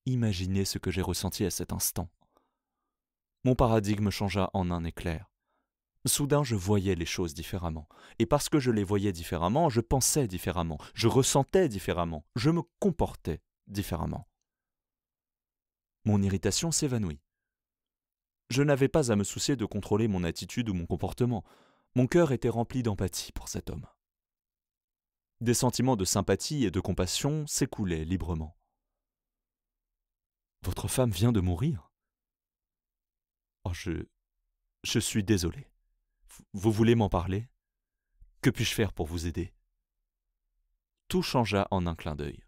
Imaginez ce que j'ai ressenti à cet instant. Mon paradigme changea en un éclair. Soudain, je voyais les choses différemment. Et parce que je les voyais différemment, je pensais différemment, je ressentais différemment, je me comportais différemment. Mon irritation s'évanouit. Je n'avais pas à me soucier de contrôler mon attitude ou mon comportement. Mon cœur était rempli d'empathie pour cet homme. Des sentiments de sympathie et de compassion s'écoulaient librement. Votre femme vient de mourir Oh, je. Je suis désolé. Vous voulez m'en parler Que puis-je faire pour vous aider Tout changea en un clin d'œil.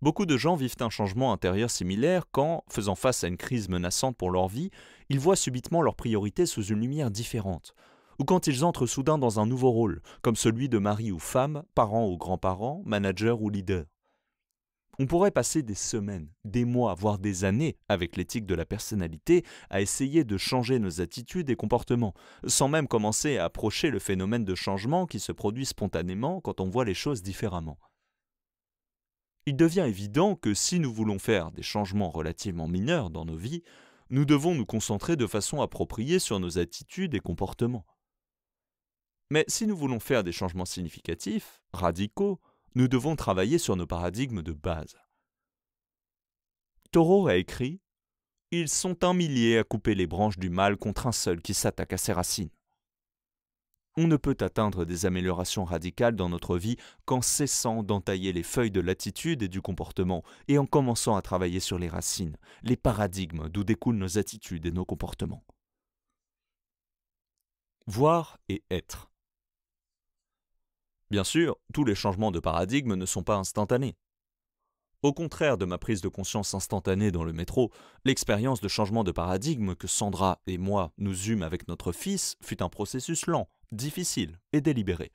Beaucoup de gens vivent un changement intérieur similaire quand, faisant face à une crise menaçante pour leur vie, ils voient subitement leurs priorités sous une lumière différente, ou quand ils entrent soudain dans un nouveau rôle, comme celui de mari ou femme, parent ou grand-parent, manager ou leader. On pourrait passer des semaines, des mois, voire des années avec l'éthique de la personnalité à essayer de changer nos attitudes et comportements, sans même commencer à approcher le phénomène de changement qui se produit spontanément quand on voit les choses différemment. Il devient évident que si nous voulons faire des changements relativement mineurs dans nos vies, nous devons nous concentrer de façon appropriée sur nos attitudes et comportements. Mais si nous voulons faire des changements significatifs, radicaux, nous devons travailler sur nos paradigmes de base. Thoreau a écrit Ils sont un millier à couper les branches du mal contre un seul qui s'attaque à ses racines. On ne peut atteindre des améliorations radicales dans notre vie qu'en cessant d'entailler les feuilles de l'attitude et du comportement et en commençant à travailler sur les racines, les paradigmes d'où découlent nos attitudes et nos comportements. Voir et être. Bien sûr, tous les changements de paradigme ne sont pas instantanés. Au contraire de ma prise de conscience instantanée dans le métro, l'expérience de changement de paradigme que Sandra et moi nous eûmes avec notre fils fut un processus lent, difficile et délibéré.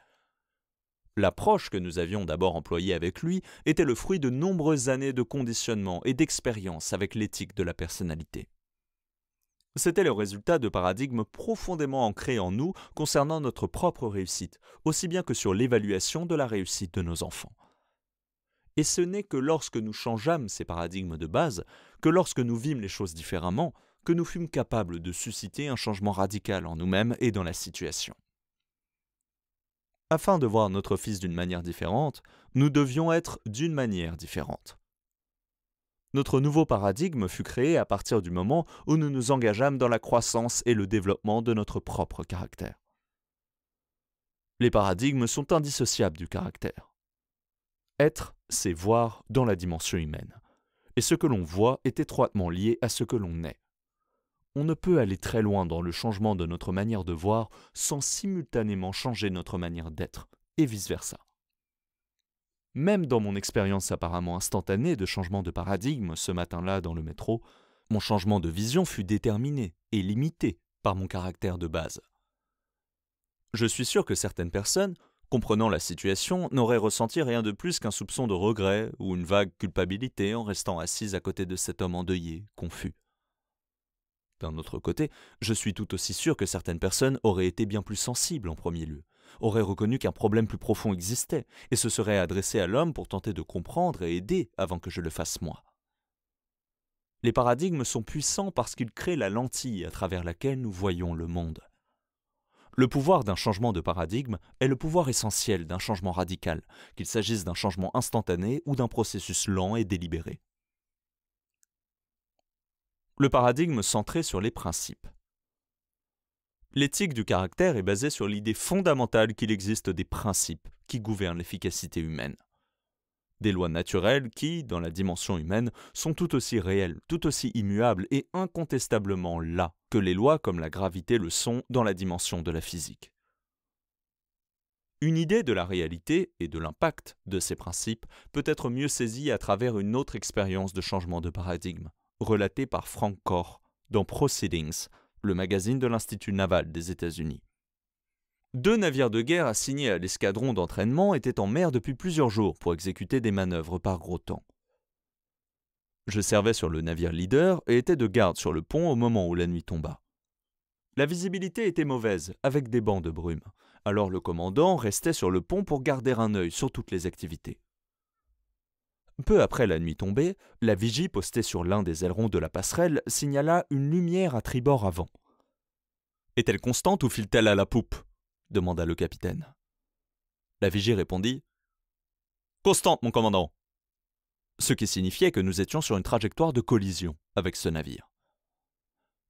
L'approche que nous avions d'abord employée avec lui était le fruit de nombreuses années de conditionnement et d'expérience avec l'éthique de la personnalité. C'était le résultat de paradigmes profondément ancrés en nous concernant notre propre réussite, aussi bien que sur l'évaluation de la réussite de nos enfants. Et ce n'est que lorsque nous changeâmes ces paradigmes de base, que lorsque nous vîmes les choses différemment, que nous fûmes capables de susciter un changement radical en nous-mêmes et dans la situation. Afin de voir notre Fils d'une manière différente, nous devions être d'une manière différente. Notre nouveau paradigme fut créé à partir du moment où nous nous engageâmes dans la croissance et le développement de notre propre caractère. Les paradigmes sont indissociables du caractère. Être, c'est voir dans la dimension humaine. Et ce que l'on voit est étroitement lié à ce que l'on est. On ne peut aller très loin dans le changement de notre manière de voir sans simultanément changer notre manière d'être, et vice-versa. Même dans mon expérience apparemment instantanée de changement de paradigme ce matin-là dans le métro, mon changement de vision fut déterminé et limité par mon caractère de base. Je suis sûr que certaines personnes, comprenant la situation, n'auraient ressenti rien de plus qu'un soupçon de regret ou une vague culpabilité en restant assise à côté de cet homme endeuillé, confus. D'un autre côté, je suis tout aussi sûr que certaines personnes auraient été bien plus sensibles en premier lieu, aurait reconnu qu'un problème plus profond existait, et se serait adressé à l'homme pour tenter de comprendre et aider avant que je le fasse moi. Les paradigmes sont puissants parce qu'ils créent la lentille à travers laquelle nous voyons le monde. Le pouvoir d'un changement de paradigme est le pouvoir essentiel d'un changement radical, qu'il s'agisse d'un changement instantané ou d'un processus lent et délibéré. Le paradigme centré sur les principes. L'éthique du caractère est basée sur l'idée fondamentale qu'il existe des principes qui gouvernent l'efficacité humaine. Des lois naturelles qui, dans la dimension humaine, sont tout aussi réelles, tout aussi immuables et incontestablement là que les lois comme la gravité le sont dans la dimension de la physique. Une idée de la réalité et de l'impact de ces principes peut être mieux saisie à travers une autre expérience de changement de paradigme, relatée par Frank Korr dans Proceedings le magazine de l'Institut naval des États-Unis. Deux navires de guerre assignés à l'escadron d'entraînement étaient en mer depuis plusieurs jours pour exécuter des manœuvres par gros temps. Je servais sur le navire leader et étais de garde sur le pont au moment où la nuit tomba. La visibilité était mauvaise, avec des bancs de brume, alors le commandant restait sur le pont pour garder un œil sur toutes les activités. Peu après la nuit tombée, la vigie postée sur l'un des ailerons de la passerelle signala une lumière à tribord avant. Est-elle constante ou file-t-elle à la poupe demanda le capitaine. La vigie répondit Constante, mon commandant Ce qui signifiait que nous étions sur une trajectoire de collision avec ce navire.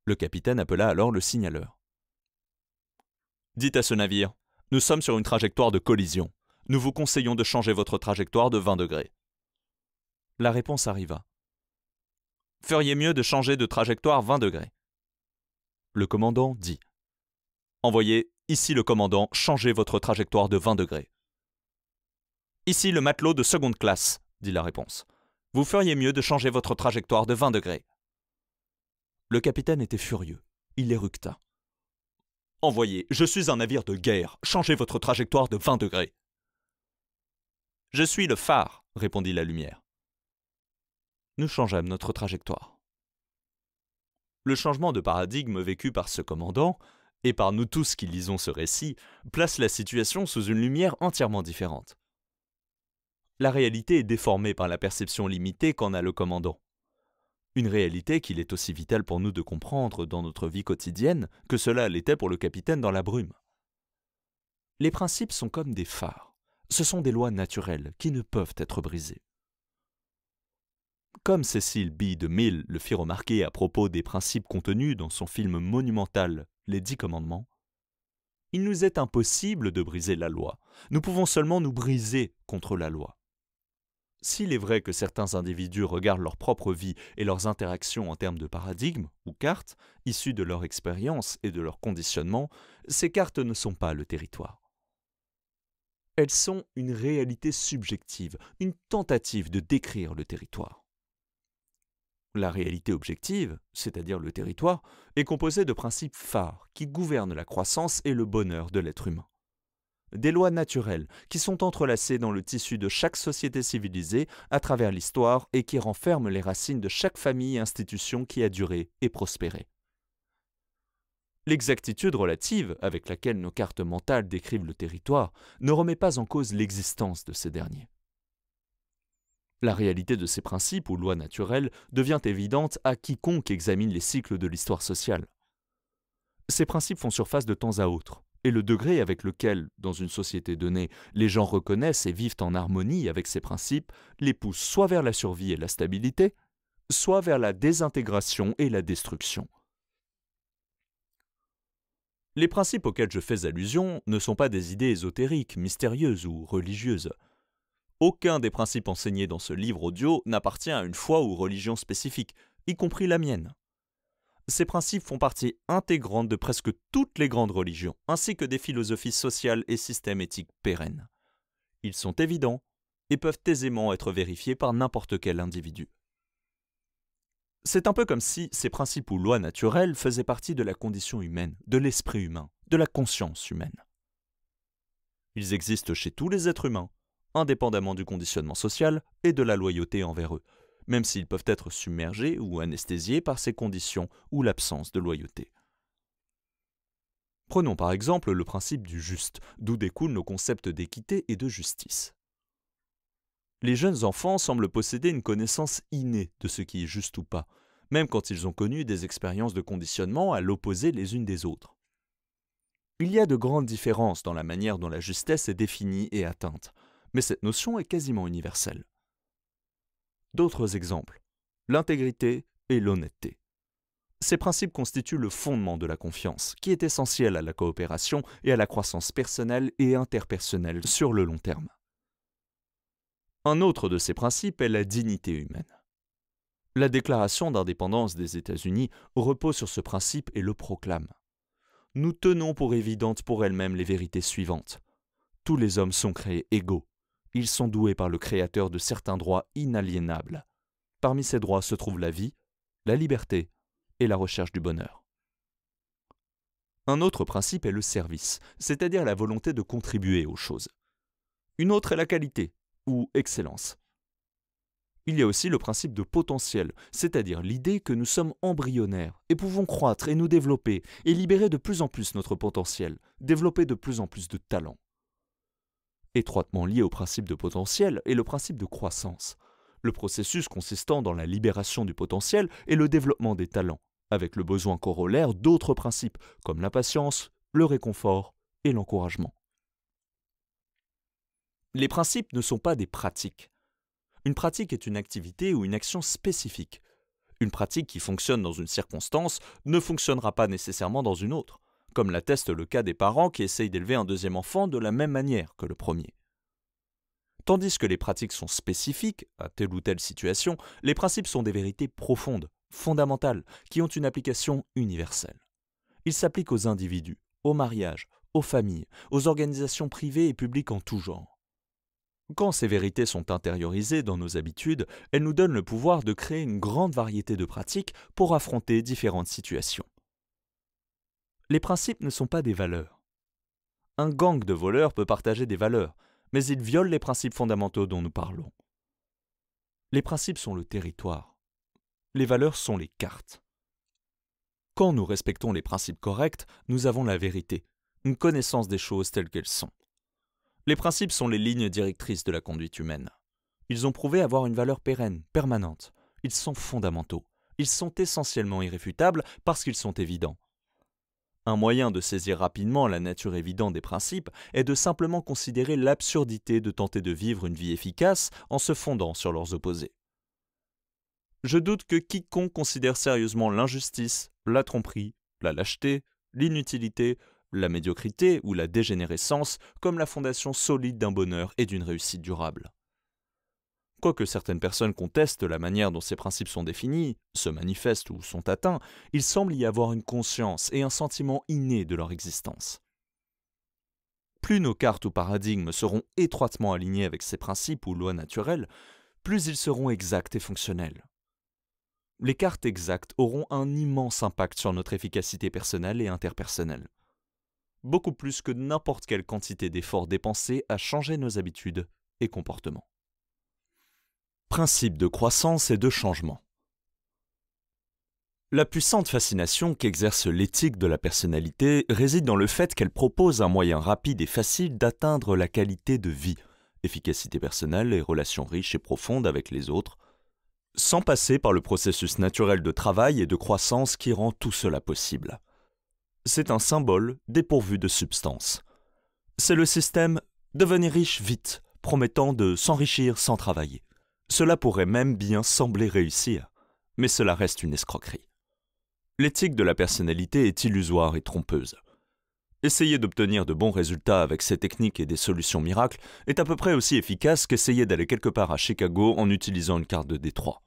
Le capitaine appela alors le signaleur. Dites à ce navire Nous sommes sur une trajectoire de collision. Nous vous conseillons de changer votre trajectoire de 20 degrés. La réponse arriva. Feriez mieux de changer de trajectoire 20 degrés. Le commandant dit. Envoyez, ici le commandant, changez votre trajectoire de 20 degrés. Ici le matelot de seconde classe, dit la réponse. Vous feriez mieux de changer votre trajectoire de 20 degrés. Le capitaine était furieux. Il éructa. Envoyez, je suis un navire de guerre. Changez votre trajectoire de 20 degrés. Je suis le phare, répondit la lumière nous changeâmes notre trajectoire. Le changement de paradigme vécu par ce commandant, et par nous tous qui lisons ce récit, place la situation sous une lumière entièrement différente. La réalité est déformée par la perception limitée qu'en a le commandant. Une réalité qu'il est aussi vital pour nous de comprendre dans notre vie quotidienne que cela l'était pour le capitaine dans la brume. Les principes sont comme des phares. Ce sont des lois naturelles qui ne peuvent être brisées. Comme Cécile B. de Mille le fit remarquer à propos des principes contenus dans son film monumental Les Dix Commandements, il nous est impossible de briser la loi, nous pouvons seulement nous briser contre la loi. S'il est vrai que certains individus regardent leur propre vie et leurs interactions en termes de paradigmes ou cartes, issues de leur expérience et de leur conditionnement, ces cartes ne sont pas le territoire. Elles sont une réalité subjective, une tentative de décrire le territoire. La réalité objective, c'est-à-dire le territoire, est composée de principes phares qui gouvernent la croissance et le bonheur de l'être humain. Des lois naturelles qui sont entrelacées dans le tissu de chaque société civilisée à travers l'histoire et qui renferment les racines de chaque famille et institution qui a duré et prospéré. L'exactitude relative avec laquelle nos cartes mentales décrivent le territoire ne remet pas en cause l'existence de ces derniers. La réalité de ces principes ou lois naturelles devient évidente à quiconque examine les cycles de l'histoire sociale. Ces principes font surface de temps à autre, et le degré avec lequel, dans une société donnée, les gens reconnaissent et vivent en harmonie avec ces principes les pousse soit vers la survie et la stabilité, soit vers la désintégration et la destruction. Les principes auxquels je fais allusion ne sont pas des idées ésotériques, mystérieuses ou religieuses. Aucun des principes enseignés dans ce livre audio n'appartient à une foi ou religion spécifique, y compris la mienne. Ces principes font partie intégrante de presque toutes les grandes religions, ainsi que des philosophies sociales et systèmes éthiques pérennes. Ils sont évidents et peuvent aisément être vérifiés par n'importe quel individu. C'est un peu comme si ces principes ou lois naturelles faisaient partie de la condition humaine, de l'esprit humain, de la conscience humaine. Ils existent chez tous les êtres humains, indépendamment du conditionnement social et de la loyauté envers eux, même s'ils peuvent être submergés ou anesthésiés par ces conditions ou l'absence de loyauté. Prenons par exemple le principe du juste, d'où découlent nos concepts d'équité et de justice. Les jeunes enfants semblent posséder une connaissance innée de ce qui est juste ou pas, même quand ils ont connu des expériences de conditionnement à l'opposé les unes des autres. Il y a de grandes différences dans la manière dont la justesse est définie et atteinte mais cette notion est quasiment universelle. D'autres exemples. L'intégrité et l'honnêteté. Ces principes constituent le fondement de la confiance, qui est essentiel à la coopération et à la croissance personnelle et interpersonnelle sur le long terme. Un autre de ces principes est la dignité humaine. La déclaration d'indépendance des États-Unis repose sur ce principe et le proclame. Nous tenons pour évidentes pour elle-même les vérités suivantes. Tous les hommes sont créés égaux. Ils sont doués par le Créateur de certains droits inaliénables. Parmi ces droits se trouvent la vie, la liberté et la recherche du bonheur. Un autre principe est le service, c'est-à-dire la volonté de contribuer aux choses. Une autre est la qualité, ou excellence. Il y a aussi le principe de potentiel, c'est-à-dire l'idée que nous sommes embryonnaires et pouvons croître et nous développer et libérer de plus en plus notre potentiel, développer de plus en plus de talents étroitement lié au principe de potentiel et le principe de croissance, le processus consistant dans la libération du potentiel et le développement des talents, avec le besoin corollaire d'autres principes comme la patience, le réconfort et l'encouragement. Les principes ne sont pas des pratiques. Une pratique est une activité ou une action spécifique. Une pratique qui fonctionne dans une circonstance ne fonctionnera pas nécessairement dans une autre comme l'atteste le cas des parents qui essayent d'élever un deuxième enfant de la même manière que le premier. Tandis que les pratiques sont spécifiques à telle ou telle situation, les principes sont des vérités profondes, fondamentales, qui ont une application universelle. Ils s'appliquent aux individus, aux mariages, aux familles, aux organisations privées et publiques en tout genre. Quand ces vérités sont intériorisées dans nos habitudes, elles nous donnent le pouvoir de créer une grande variété de pratiques pour affronter différentes situations les principes ne sont pas des valeurs. Un gang de voleurs peut partager des valeurs, mais ils violent les principes fondamentaux dont nous parlons. Les principes sont le territoire. Les valeurs sont les cartes. Quand nous respectons les principes corrects, nous avons la vérité, une connaissance des choses telles qu'elles sont. Les principes sont les lignes directrices de la conduite humaine. Ils ont prouvé avoir une valeur pérenne, permanente. Ils sont fondamentaux. Ils sont essentiellement irréfutables parce qu'ils sont évidents, un moyen de saisir rapidement la nature évidente des principes est de simplement considérer l'absurdité de tenter de vivre une vie efficace en se fondant sur leurs opposés. Je doute que quiconque considère sérieusement l'injustice, la tromperie, la lâcheté, l'inutilité, la médiocrité ou la dégénérescence comme la fondation solide d'un bonheur et d'une réussite durable. Quoique certaines personnes contestent la manière dont ces principes sont définis, se manifestent ou sont atteints, il semble y avoir une conscience et un sentiment inné de leur existence. Plus nos cartes ou paradigmes seront étroitement alignés avec ces principes ou lois naturelles, plus ils seront exacts et fonctionnels. Les cartes exactes auront un immense impact sur notre efficacité personnelle et interpersonnelle. Beaucoup plus que n'importe quelle quantité d'efforts dépensés à changer nos habitudes et comportements. Principe de croissance et de changement. La puissante fascination qu'exerce l'éthique de la personnalité réside dans le fait qu'elle propose un moyen rapide et facile d'atteindre la qualité de vie, efficacité personnelle et relations riches et profondes avec les autres, sans passer par le processus naturel de travail et de croissance qui rend tout cela possible. C'est un symbole dépourvu de substance. C'est le système devenir riche vite, promettant de s'enrichir sans travailler. Cela pourrait même bien sembler réussir, mais cela reste une escroquerie. L'éthique de la personnalité est illusoire et trompeuse. Essayer d'obtenir de bons résultats avec ces techniques et des solutions miracles est à peu près aussi efficace qu'essayer d'aller quelque part à Chicago en utilisant une carte de Détroit.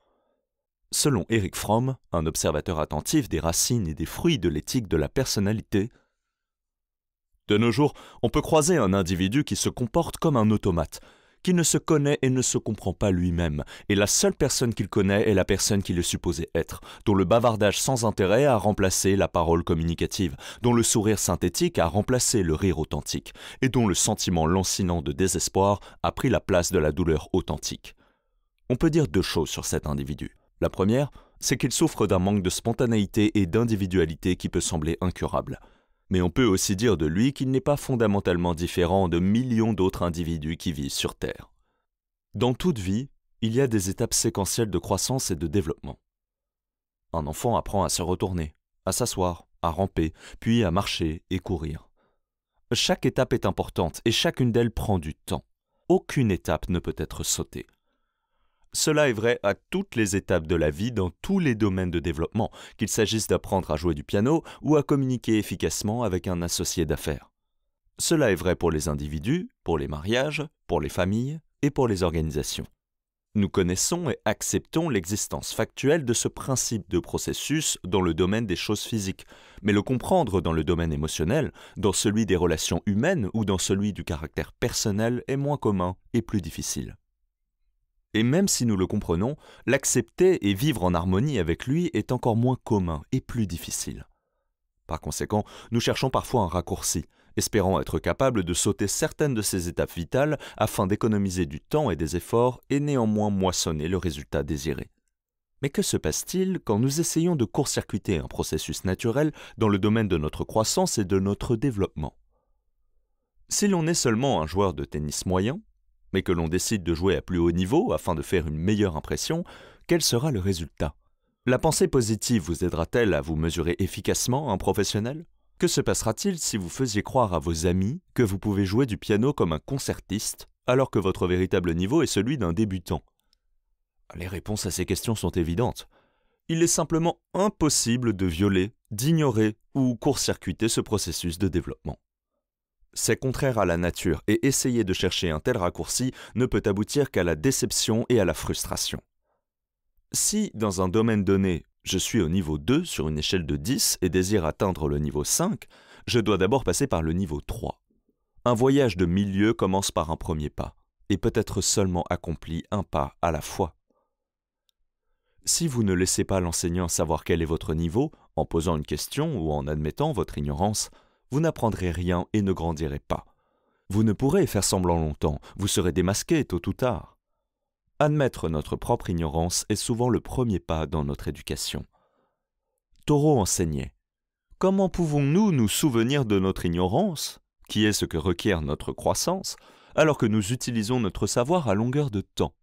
Selon Eric Fromm, un observateur attentif des racines et des fruits de l'éthique de la personnalité, de nos jours, on peut croiser un individu qui se comporte comme un automate, qui ne se connaît et ne se comprend pas lui-même, et la seule personne qu'il connaît est la personne qu'il est supposé être, dont le bavardage sans intérêt a remplacé la parole communicative, dont le sourire synthétique a remplacé le rire authentique, et dont le sentiment lancinant de désespoir a pris la place de la douleur authentique. On peut dire deux choses sur cet individu. La première, c'est qu'il souffre d'un manque de spontanéité et d'individualité qui peut sembler incurable mais on peut aussi dire de lui qu'il n'est pas fondamentalement différent de millions d'autres individus qui vivent sur Terre. Dans toute vie, il y a des étapes séquentielles de croissance et de développement. Un enfant apprend à se retourner, à s'asseoir, à ramper, puis à marcher et courir. Chaque étape est importante et chacune d'elles prend du temps. Aucune étape ne peut être sautée. Cela est vrai à toutes les étapes de la vie dans tous les domaines de développement, qu'il s'agisse d'apprendre à jouer du piano ou à communiquer efficacement avec un associé d'affaires. Cela est vrai pour les individus, pour les mariages, pour les familles et pour les organisations. Nous connaissons et acceptons l'existence factuelle de ce principe de processus dans le domaine des choses physiques, mais le comprendre dans le domaine émotionnel, dans celui des relations humaines ou dans celui du caractère personnel est moins commun et plus difficile. Et même si nous le comprenons, l'accepter et vivre en harmonie avec lui est encore moins commun et plus difficile. Par conséquent, nous cherchons parfois un raccourci, espérant être capables de sauter certaines de ces étapes vitales afin d'économiser du temps et des efforts et néanmoins moissonner le résultat désiré. Mais que se passe-t-il quand nous essayons de court-circuiter un processus naturel dans le domaine de notre croissance et de notre développement Si l'on est seulement un joueur de tennis moyen, mais que l'on décide de jouer à plus haut niveau afin de faire une meilleure impression, quel sera le résultat La pensée positive vous aidera-t-elle à vous mesurer efficacement un professionnel Que se passera-t-il si vous faisiez croire à vos amis que vous pouvez jouer du piano comme un concertiste, alors que votre véritable niveau est celui d'un débutant Les réponses à ces questions sont évidentes. Il est simplement impossible de violer, d'ignorer ou court-circuiter ce processus de développement c'est contraire à la nature et essayer de chercher un tel raccourci ne peut aboutir qu'à la déception et à la frustration. Si, dans un domaine donné, je suis au niveau 2 sur une échelle de 10 et désire atteindre le niveau 5, je dois d'abord passer par le niveau 3. Un voyage de milieu commence par un premier pas, et peut être seulement accompli un pas à la fois. Si vous ne laissez pas l'enseignant savoir quel est votre niveau, en posant une question ou en admettant votre ignorance, vous n'apprendrez rien et ne grandirez pas. Vous ne pourrez faire semblant longtemps, vous serez démasqué tôt ou tard. Admettre notre propre ignorance est souvent le premier pas dans notre éducation. Taureau enseignait. Comment pouvons-nous nous souvenir de notre ignorance, qui est ce que requiert notre croissance, alors que nous utilisons notre savoir à longueur de temps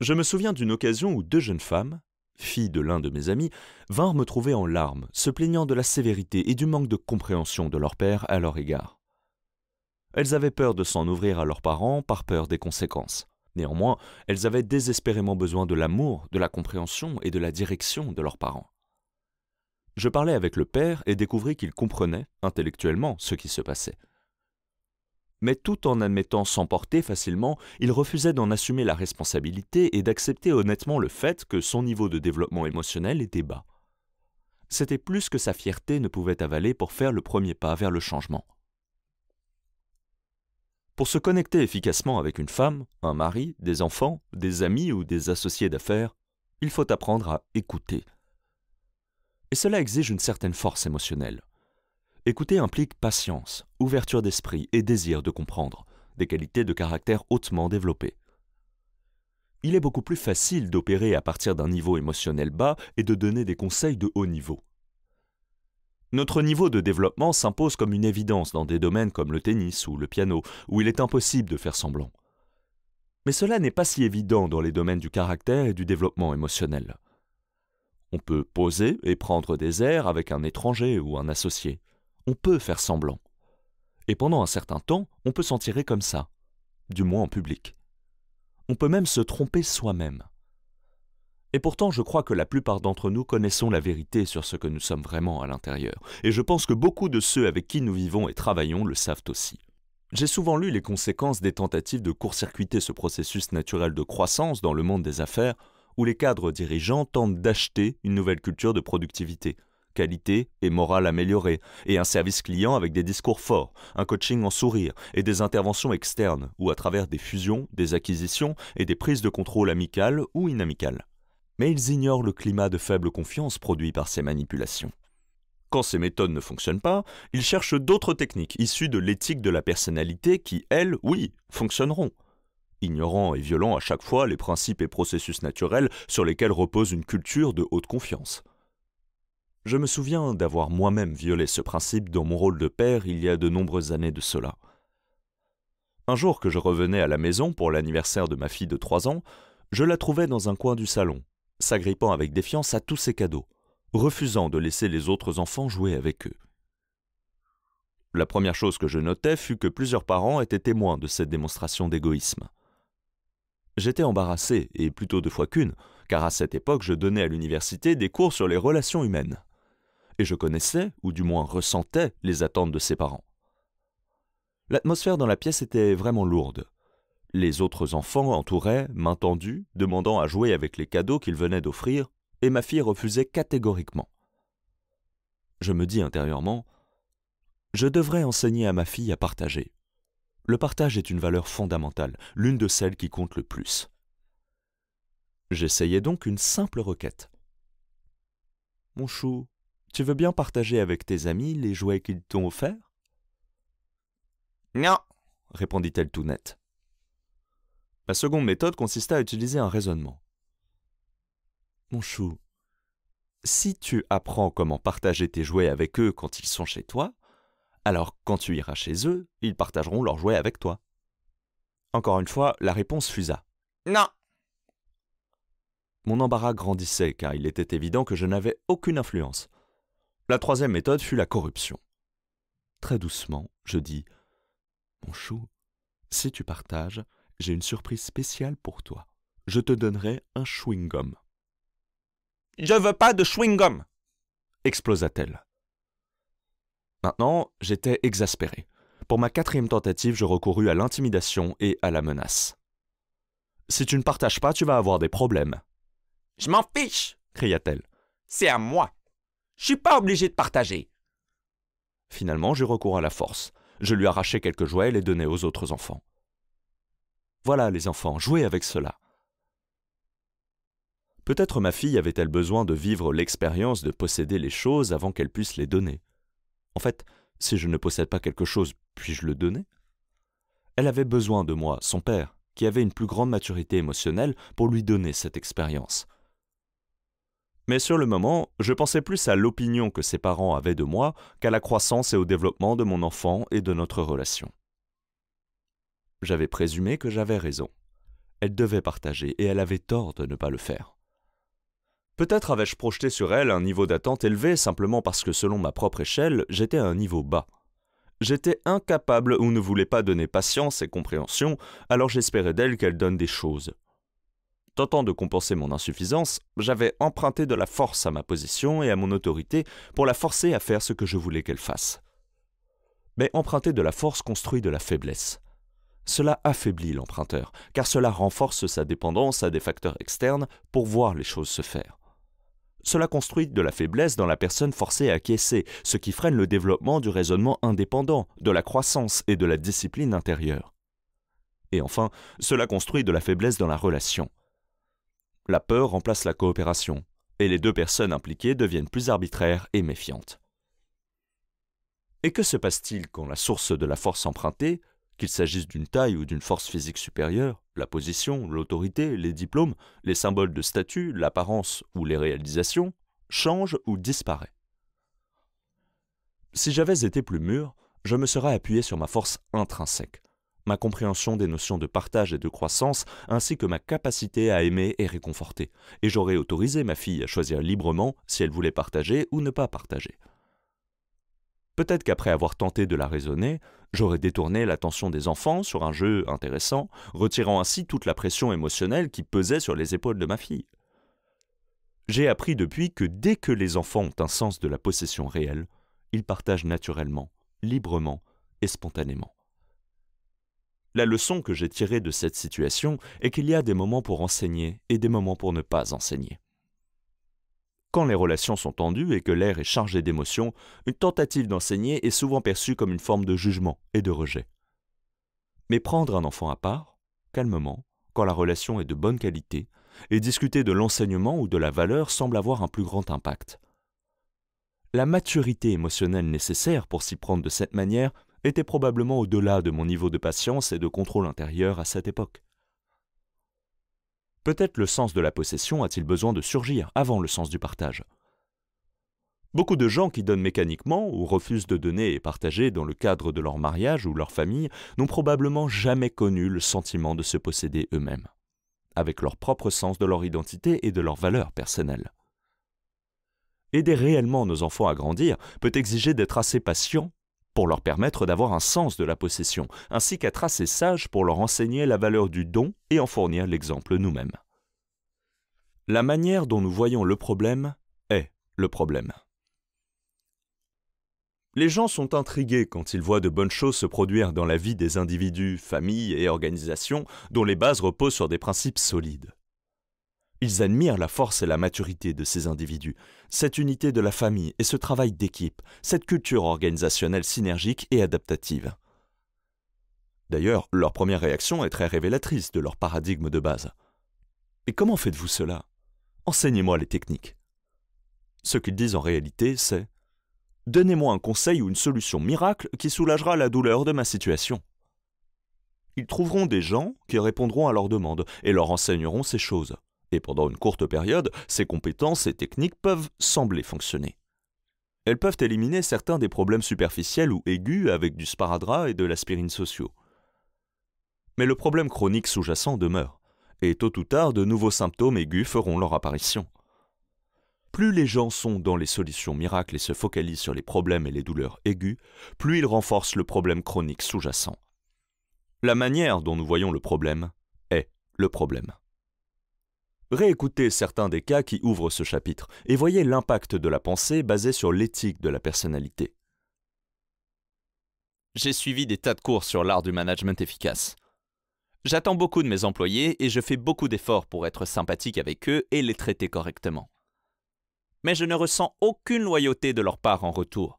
Je me souviens d'une occasion où deux jeunes femmes, fille de l'un de mes amis, vinrent me trouver en larmes, se plaignant de la sévérité et du manque de compréhension de leur père à leur égard. Elles avaient peur de s'en ouvrir à leurs parents par peur des conséquences. Néanmoins, elles avaient désespérément besoin de l'amour, de la compréhension et de la direction de leurs parents. Je parlais avec le père et découvris qu'il comprenait, intellectuellement, ce qui se passait mais tout en admettant s'emporter facilement, il refusait d'en assumer la responsabilité et d'accepter honnêtement le fait que son niveau de développement émotionnel était bas. C'était plus que sa fierté ne pouvait avaler pour faire le premier pas vers le changement. Pour se connecter efficacement avec une femme, un mari, des enfants, des amis ou des associés d'affaires, il faut apprendre à écouter. Et cela exige une certaine force émotionnelle. Écouter implique patience, ouverture d'esprit et désir de comprendre, des qualités de caractère hautement développées. Il est beaucoup plus facile d'opérer à partir d'un niveau émotionnel bas et de donner des conseils de haut niveau. Notre niveau de développement s'impose comme une évidence dans des domaines comme le tennis ou le piano, où il est impossible de faire semblant. Mais cela n'est pas si évident dans les domaines du caractère et du développement émotionnel. On peut poser et prendre des airs avec un étranger ou un associé on peut faire semblant. Et pendant un certain temps, on peut s'en tirer comme ça, du moins en public. On peut même se tromper soi-même. Et pourtant, je crois que la plupart d'entre nous connaissons la vérité sur ce que nous sommes vraiment à l'intérieur, et je pense que beaucoup de ceux avec qui nous vivons et travaillons le savent aussi. J'ai souvent lu les conséquences des tentatives de court-circuiter ce processus naturel de croissance dans le monde des affaires, où les cadres dirigeants tentent d'acheter une nouvelle culture de productivité, qualité et morale améliorée, et un service client avec des discours forts, un coaching en sourire et des interventions externes ou à travers des fusions, des acquisitions et des prises de contrôle amicales ou inamicales. Mais ils ignorent le climat de faible confiance produit par ces manipulations. Quand ces méthodes ne fonctionnent pas, ils cherchent d'autres techniques issues de l'éthique de la personnalité qui, elles, oui, fonctionneront. Ignorant et violant à chaque fois les principes et processus naturels sur lesquels repose une culture de haute confiance. Je me souviens d'avoir moi-même violé ce principe dans mon rôle de père il y a de nombreuses années de cela. Un jour que je revenais à la maison pour l'anniversaire de ma fille de trois ans, je la trouvais dans un coin du salon, s'agrippant avec défiance à tous ses cadeaux, refusant de laisser les autres enfants jouer avec eux. La première chose que je notais fut que plusieurs parents étaient témoins de cette démonstration d'égoïsme. J'étais embarrassé, et plutôt deux fois qu'une, car à cette époque je donnais à l'université des cours sur les relations humaines et je connaissais, ou du moins ressentais, les attentes de ses parents. L'atmosphère dans la pièce était vraiment lourde. Les autres enfants entouraient, main tendue, demandant à jouer avec les cadeaux qu'ils venaient d'offrir, et ma fille refusait catégoriquement. Je me dis intérieurement Je devrais enseigner à ma fille à partager. Le partage est une valeur fondamentale, l'une de celles qui compte le plus. J'essayais donc une simple requête. Mon chou, tu veux bien partager avec tes amis les jouets qu'ils t'ont offerts Non, répondit-elle tout net. La seconde méthode consista à utiliser un raisonnement. Mon chou, si tu apprends comment partager tes jouets avec eux quand ils sont chez toi, alors quand tu iras chez eux, ils partageront leurs jouets avec toi. Encore une fois, la réponse fusa. Non. Mon embarras grandissait car il était évident que je n'avais aucune influence. La troisième méthode fut la corruption. Très doucement, je dis Mon chou, si tu partages, j'ai une surprise spéciale pour toi. Je te donnerai un chewing-gum. Je veux pas de chewing-gum explosa-t-elle. Maintenant, j'étais exaspéré. Pour ma quatrième tentative, je recourus à l'intimidation et à la menace. Si tu ne partages pas, tu vas avoir des problèmes. Je m'en fiche cria-t-elle. C'est à moi je suis pas obligé de partager. Finalement, j'ai recours à la force. Je lui arrachai quelques jouets et les donnais aux autres enfants. Voilà, les enfants, jouez avec cela. Peut-être ma fille avait-elle besoin de vivre l'expérience de posséder les choses avant qu'elle puisse les donner. En fait, si je ne possède pas quelque chose, puis-je le donner Elle avait besoin de moi, son père, qui avait une plus grande maturité émotionnelle, pour lui donner cette expérience mais sur le moment, je pensais plus à l'opinion que ses parents avaient de moi qu'à la croissance et au développement de mon enfant et de notre relation. J'avais présumé que j'avais raison. Elle devait partager, et elle avait tort de ne pas le faire. Peut-être avais-je projeté sur elle un niveau d'attente élevé simplement parce que selon ma propre échelle, j'étais à un niveau bas. J'étais incapable ou ne voulais pas donner patience et compréhension, alors j'espérais d'elle qu'elle donne des choses. Tentant de compenser mon insuffisance, j'avais emprunté de la force à ma position et à mon autorité pour la forcer à faire ce que je voulais qu'elle fasse. Mais emprunter de la force construit de la faiblesse. Cela affaiblit l'emprunteur, car cela renforce sa dépendance à des facteurs externes pour voir les choses se faire. Cela construit de la faiblesse dans la personne forcée à acquiescer, ce qui freine le développement du raisonnement indépendant, de la croissance et de la discipline intérieure. Et enfin, cela construit de la faiblesse dans la relation. La peur remplace la coopération, et les deux personnes impliquées deviennent plus arbitraires et méfiantes. Et que se passe-t-il quand la source de la force empruntée, qu'il s'agisse d'une taille ou d'une force physique supérieure, la position, l'autorité, les diplômes, les symboles de statut, l'apparence ou les réalisations, change ou disparaît Si j'avais été plus mûr, je me serais appuyé sur ma force intrinsèque, ma compréhension des notions de partage et de croissance, ainsi que ma capacité à aimer et réconforter, et j'aurais autorisé ma fille à choisir librement si elle voulait partager ou ne pas partager. Peut-être qu'après avoir tenté de la raisonner, j'aurais détourné l'attention des enfants sur un jeu intéressant, retirant ainsi toute la pression émotionnelle qui pesait sur les épaules de ma fille. J'ai appris depuis que dès que les enfants ont un sens de la possession réelle, ils partagent naturellement, librement et spontanément. La leçon que j'ai tirée de cette situation est qu'il y a des moments pour enseigner et des moments pour ne pas enseigner. Quand les relations sont tendues et que l'air est chargé d'émotions, une tentative d'enseigner est souvent perçue comme une forme de jugement et de rejet. Mais prendre un enfant à part, calmement, quand la relation est de bonne qualité, et discuter de l'enseignement ou de la valeur semble avoir un plus grand impact. La maturité émotionnelle nécessaire pour s'y prendre de cette manière était probablement au-delà de mon niveau de patience et de contrôle intérieur à cette époque. Peut-être le sens de la possession a-t-il besoin de surgir avant le sens du partage. Beaucoup de gens qui donnent mécaniquement ou refusent de donner et partager dans le cadre de leur mariage ou leur famille n'ont probablement jamais connu le sentiment de se posséder eux-mêmes, avec leur propre sens de leur identité et de leur valeur personnelle. Aider réellement nos enfants à grandir peut exiger d'être assez patient pour leur permettre d'avoir un sens de la possession, ainsi qu'être assez sages pour leur enseigner la valeur du don et en fournir l'exemple nous-mêmes. La manière dont nous voyons le problème est le problème. Les gens sont intrigués quand ils voient de bonnes choses se produire dans la vie des individus, familles et organisations dont les bases reposent sur des principes solides. Ils admirent la force et la maturité de ces individus, cette unité de la famille et ce travail d'équipe, cette culture organisationnelle synergique et adaptative. D'ailleurs, leur première réaction est très révélatrice de leur paradigme de base. Et comment faites-vous cela Enseignez-moi les techniques. Ce qu'ils disent en réalité, c'est ⁇ Donnez-moi un conseil ou une solution miracle qui soulagera la douleur de ma situation ⁇ Ils trouveront des gens qui répondront à leurs demandes et leur enseigneront ces choses et pendant une courte période, ces compétences et techniques peuvent sembler fonctionner. Elles peuvent éliminer certains des problèmes superficiels ou aigus avec du sparadrap et de l'aspirine sociaux. Mais le problème chronique sous-jacent demeure, et tôt ou tard, de nouveaux symptômes aigus feront leur apparition. Plus les gens sont dans les solutions miracles et se focalisent sur les problèmes et les douleurs aiguës, plus ils renforcent le problème chronique sous-jacent. La manière dont nous voyons le problème est le problème. Réécoutez certains des cas qui ouvrent ce chapitre et voyez l'impact de la pensée basée sur l'éthique de la personnalité. J'ai suivi des tas de cours sur l'art du management efficace. J'attends beaucoup de mes employés et je fais beaucoup d'efforts pour être sympathique avec eux et les traiter correctement. Mais je ne ressens aucune loyauté de leur part en retour.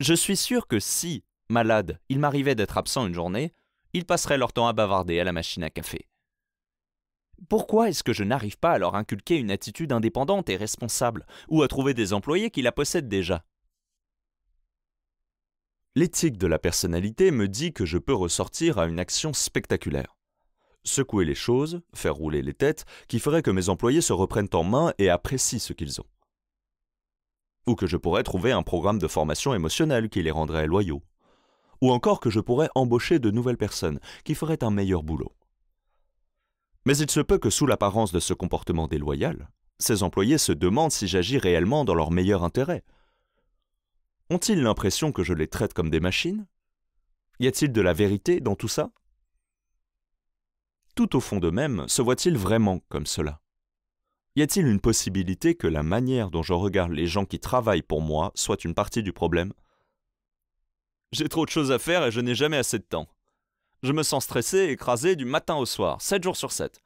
Je suis sûr que si, malade, il m'arrivait d'être absent une journée, ils passeraient leur temps à bavarder à la machine à café. Pourquoi est-ce que je n'arrive pas à leur inculquer une attitude indépendante et responsable, ou à trouver des employés qui la possèdent déjà L'éthique de la personnalité me dit que je peux ressortir à une action spectaculaire. Secouer les choses, faire rouler les têtes, qui ferait que mes employés se reprennent en main et apprécient ce qu'ils ont. Ou que je pourrais trouver un programme de formation émotionnelle qui les rendrait loyaux. Ou encore que je pourrais embaucher de nouvelles personnes, qui feraient un meilleur boulot. Mais il se peut que sous l'apparence de ce comportement déloyal, ces employés se demandent si j'agis réellement dans leur meilleur intérêt. Ont-ils l'impression que je les traite comme des machines Y a-t-il de la vérité dans tout ça Tout au fond d'eux-mêmes, se voit-il vraiment comme cela Y a-t-il une possibilité que la manière dont je regarde les gens qui travaillent pour moi soit une partie du problème J'ai trop de choses à faire et je n'ai jamais assez de temps. Je me sens stressé et écrasé du matin au soir, 7 jours sur 7.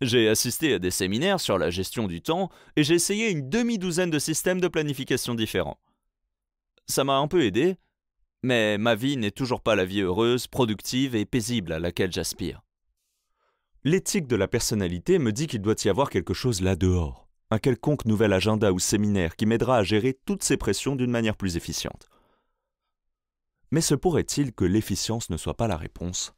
J'ai assisté à des séminaires sur la gestion du temps et j'ai essayé une demi-douzaine de systèmes de planification différents. Ça m'a un peu aidé, mais ma vie n'est toujours pas la vie heureuse, productive et paisible à laquelle j'aspire. L'éthique de la personnalité me dit qu'il doit y avoir quelque chose là-dehors, un quelconque nouvel agenda ou séminaire qui m'aidera à gérer toutes ces pressions d'une manière plus efficiente. Mais se pourrait-il que l'efficience ne soit pas la réponse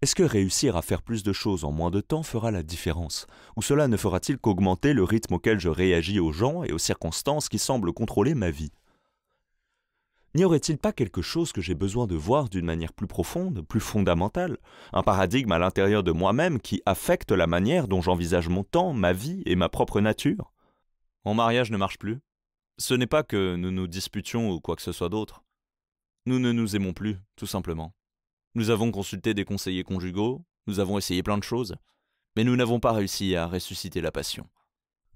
Est-ce que réussir à faire plus de choses en moins de temps fera la différence Ou cela ne fera-t-il qu'augmenter le rythme auquel je réagis aux gens et aux circonstances qui semblent contrôler ma vie N'y aurait-il pas quelque chose que j'ai besoin de voir d'une manière plus profonde, plus fondamentale Un paradigme à l'intérieur de moi-même qui affecte la manière dont j'envisage mon temps, ma vie et ma propre nature Mon mariage ne marche plus. Ce n'est pas que nous nous disputions ou quoi que ce soit d'autre. Nous ne nous aimons plus, tout simplement. Nous avons consulté des conseillers conjugaux, nous avons essayé plein de choses, mais nous n'avons pas réussi à ressusciter la passion.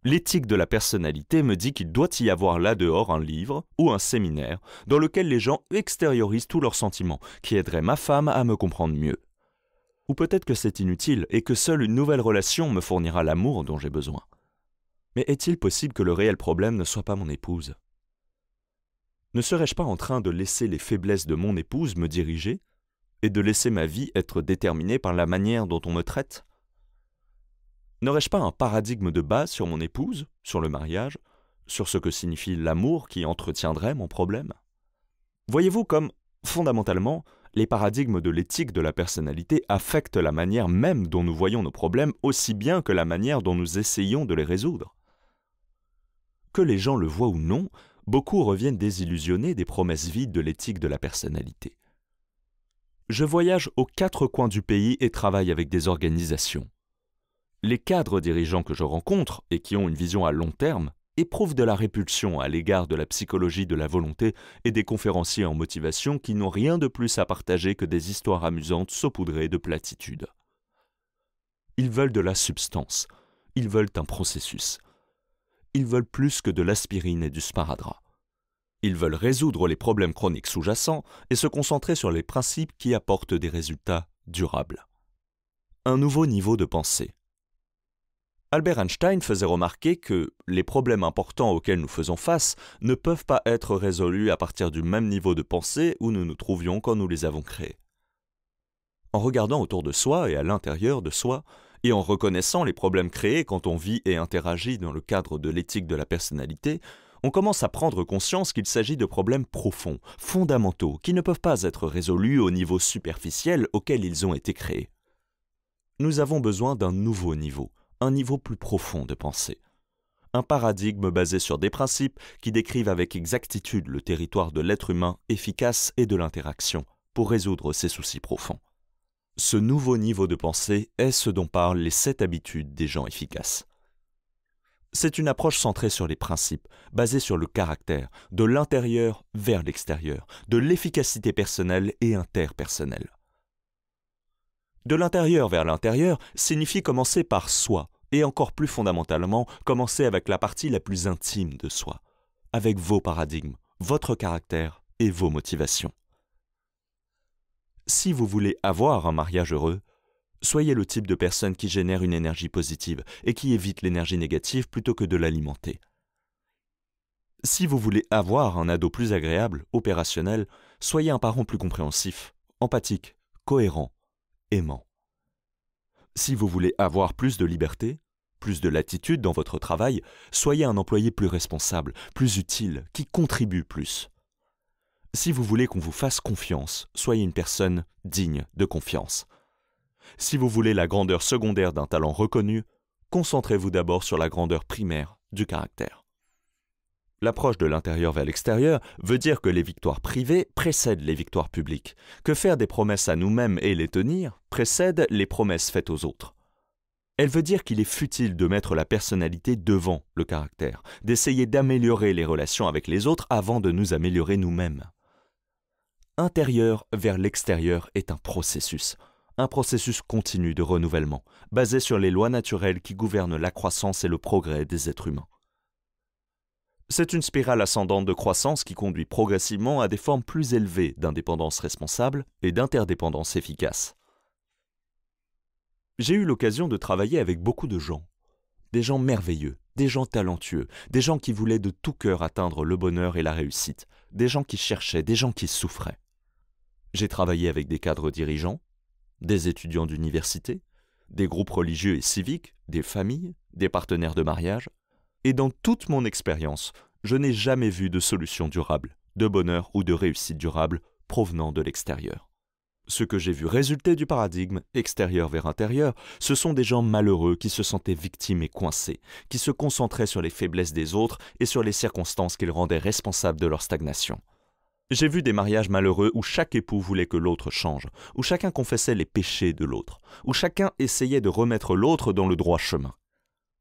L'éthique de la personnalité me dit qu'il doit y avoir là-dehors un livre ou un séminaire dans lequel les gens extériorisent tous leurs sentiments, qui aiderait ma femme à me comprendre mieux. Ou peut-être que c'est inutile et que seule une nouvelle relation me fournira l'amour dont j'ai besoin. Mais est-il possible que le réel problème ne soit pas mon épouse ne serais-je pas en train de laisser les faiblesses de mon épouse me diriger et de laisser ma vie être déterminée par la manière dont on me traite N'aurais-je pas un paradigme de base sur mon épouse, sur le mariage, sur ce que signifie l'amour qui entretiendrait mon problème Voyez-vous comme, fondamentalement, les paradigmes de l'éthique de la personnalité affectent la manière même dont nous voyons nos problèmes aussi bien que la manière dont nous essayons de les résoudre. Que les gens le voient ou non, beaucoup reviennent désillusionnés des promesses vides de l'éthique de la personnalité. Je voyage aux quatre coins du pays et travaille avec des organisations. Les cadres dirigeants que je rencontre et qui ont une vision à long terme éprouvent de la répulsion à l'égard de la psychologie de la volonté et des conférenciers en motivation qui n'ont rien de plus à partager que des histoires amusantes saupoudrées de platitudes. Ils veulent de la substance, ils veulent un processus ils veulent plus que de l'aspirine et du sparadrap. Ils veulent résoudre les problèmes chroniques sous-jacents et se concentrer sur les principes qui apportent des résultats durables. Un nouveau niveau de pensée. Albert Einstein faisait remarquer que les problèmes importants auxquels nous faisons face ne peuvent pas être résolus à partir du même niveau de pensée où nous nous trouvions quand nous les avons créés. En regardant autour de soi et à l'intérieur de soi, et en reconnaissant les problèmes créés quand on vit et interagit dans le cadre de l'éthique de la personnalité, on commence à prendre conscience qu'il s'agit de problèmes profonds, fondamentaux, qui ne peuvent pas être résolus au niveau superficiel auquel ils ont été créés. Nous avons besoin d'un nouveau niveau, un niveau plus profond de pensée. Un paradigme basé sur des principes qui décrivent avec exactitude le territoire de l'être humain efficace et de l'interaction pour résoudre ces soucis profonds. Ce nouveau niveau de pensée est ce dont parlent les sept habitudes des gens efficaces. C'est une approche centrée sur les principes, basée sur le caractère, de l'intérieur vers l'extérieur, de l'efficacité personnelle et interpersonnelle. De l'intérieur vers l'intérieur signifie commencer par soi, et encore plus fondamentalement, commencer avec la partie la plus intime de soi, avec vos paradigmes, votre caractère et vos motivations si vous voulez avoir un mariage heureux, soyez le type de personne qui génère une énergie positive et qui évite l'énergie négative plutôt que de l'alimenter. Si vous voulez avoir un ado plus agréable, opérationnel, soyez un parent plus compréhensif, empathique, cohérent, aimant. Si vous voulez avoir plus de liberté, plus de latitude dans votre travail, soyez un employé plus responsable, plus utile, qui contribue plus. Si vous voulez qu'on vous fasse confiance, soyez une personne digne de confiance. Si vous voulez la grandeur secondaire d'un talent reconnu, concentrez-vous d'abord sur la grandeur primaire du caractère. L'approche de l'intérieur vers l'extérieur veut dire que les victoires privées précèdent les victoires publiques, que faire des promesses à nous-mêmes et les tenir précède les promesses faites aux autres. Elle veut dire qu'il est futile de mettre la personnalité devant le caractère, d'essayer d'améliorer les relations avec les autres avant de nous améliorer nous-mêmes intérieur vers l'extérieur est un processus, un processus continu de renouvellement, basé sur les lois naturelles qui gouvernent la croissance et le progrès des êtres humains. C'est une spirale ascendante de croissance qui conduit progressivement à des formes plus élevées d'indépendance responsable et d'interdépendance efficace. J'ai eu l'occasion de travailler avec beaucoup de gens, des gens merveilleux, des gens talentueux, des gens qui voulaient de tout cœur atteindre le bonheur et la réussite, des gens qui cherchaient, des gens qui souffraient. J'ai travaillé avec des cadres dirigeants, des étudiants d'université, des groupes religieux et civiques, des familles, des partenaires de mariage, et dans toute mon expérience, je n'ai jamais vu de solution durable, de bonheur ou de réussite durable provenant de l'extérieur. Ce que j'ai vu résulter du paradigme extérieur vers intérieur, ce sont des gens malheureux qui se sentaient victimes et coincés, qui se concentraient sur les faiblesses des autres et sur les circonstances qu'ils rendaient responsables de leur stagnation. J'ai vu des mariages malheureux où chaque époux voulait que l'autre change, où chacun confessait les péchés de l'autre, où chacun essayait de remettre l'autre dans le droit chemin.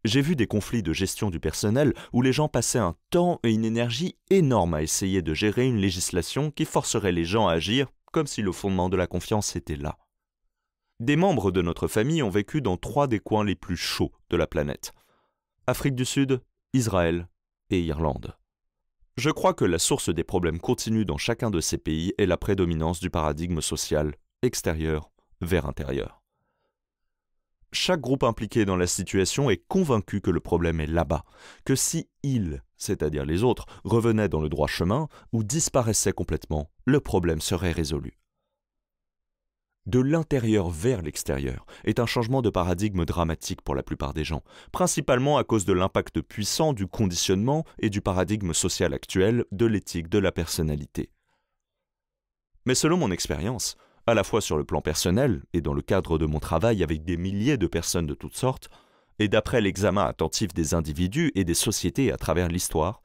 J'ai vu des conflits de gestion du personnel où les gens passaient un temps et une énergie énormes à essayer de gérer une législation qui forcerait les gens à agir comme si le fondement de la confiance était là. Des membres de notre famille ont vécu dans trois des coins les plus chauds de la planète. Afrique du Sud, Israël et Irlande. Je crois que la source des problèmes continus dans chacun de ces pays est la prédominance du paradigme social extérieur vers intérieur. Chaque groupe impliqué dans la situation est convaincu que le problème est là-bas, que si ils, c'est-à-dire les autres, revenaient dans le droit chemin ou disparaissaient complètement, le problème serait résolu de l'intérieur vers l'extérieur, est un changement de paradigme dramatique pour la plupart des gens, principalement à cause de l'impact puissant du conditionnement et du paradigme social actuel de l'éthique de la personnalité. Mais selon mon expérience, à la fois sur le plan personnel et dans le cadre de mon travail avec des milliers de personnes de toutes sortes, et d'après l'examen attentif des individus et des sociétés à travers l'histoire,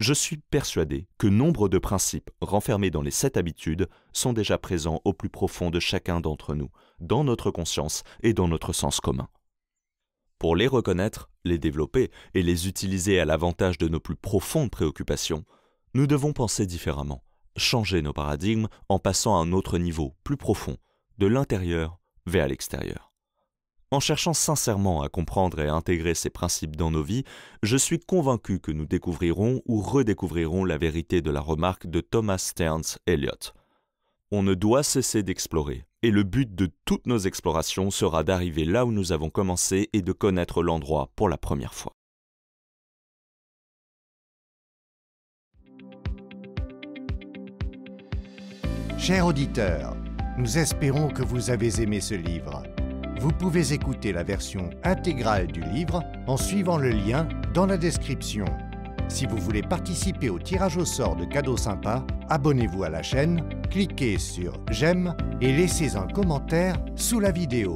je suis persuadé que nombre de principes renfermés dans les sept habitudes sont déjà présents au plus profond de chacun d'entre nous, dans notre conscience et dans notre sens commun. Pour les reconnaître, les développer et les utiliser à l'avantage de nos plus profondes préoccupations, nous devons penser différemment, changer nos paradigmes en passant à un autre niveau, plus profond, de l'intérieur vers l'extérieur. En cherchant sincèrement à comprendre et à intégrer ces principes dans nos vies, je suis convaincu que nous découvrirons ou redécouvrirons la vérité de la remarque de Thomas Stearns Eliot. On ne doit cesser d'explorer, et le but de toutes nos explorations sera d'arriver là où nous avons commencé et de connaître l'endroit pour la première fois. Chers auditeurs, nous espérons que vous avez aimé ce livre. Vous pouvez écouter la version intégrale du livre en suivant le lien dans la description. Si vous voulez participer au tirage au sort de cadeaux sympas, abonnez-vous à la chaîne, cliquez sur « J'aime » et laissez un commentaire sous la vidéo.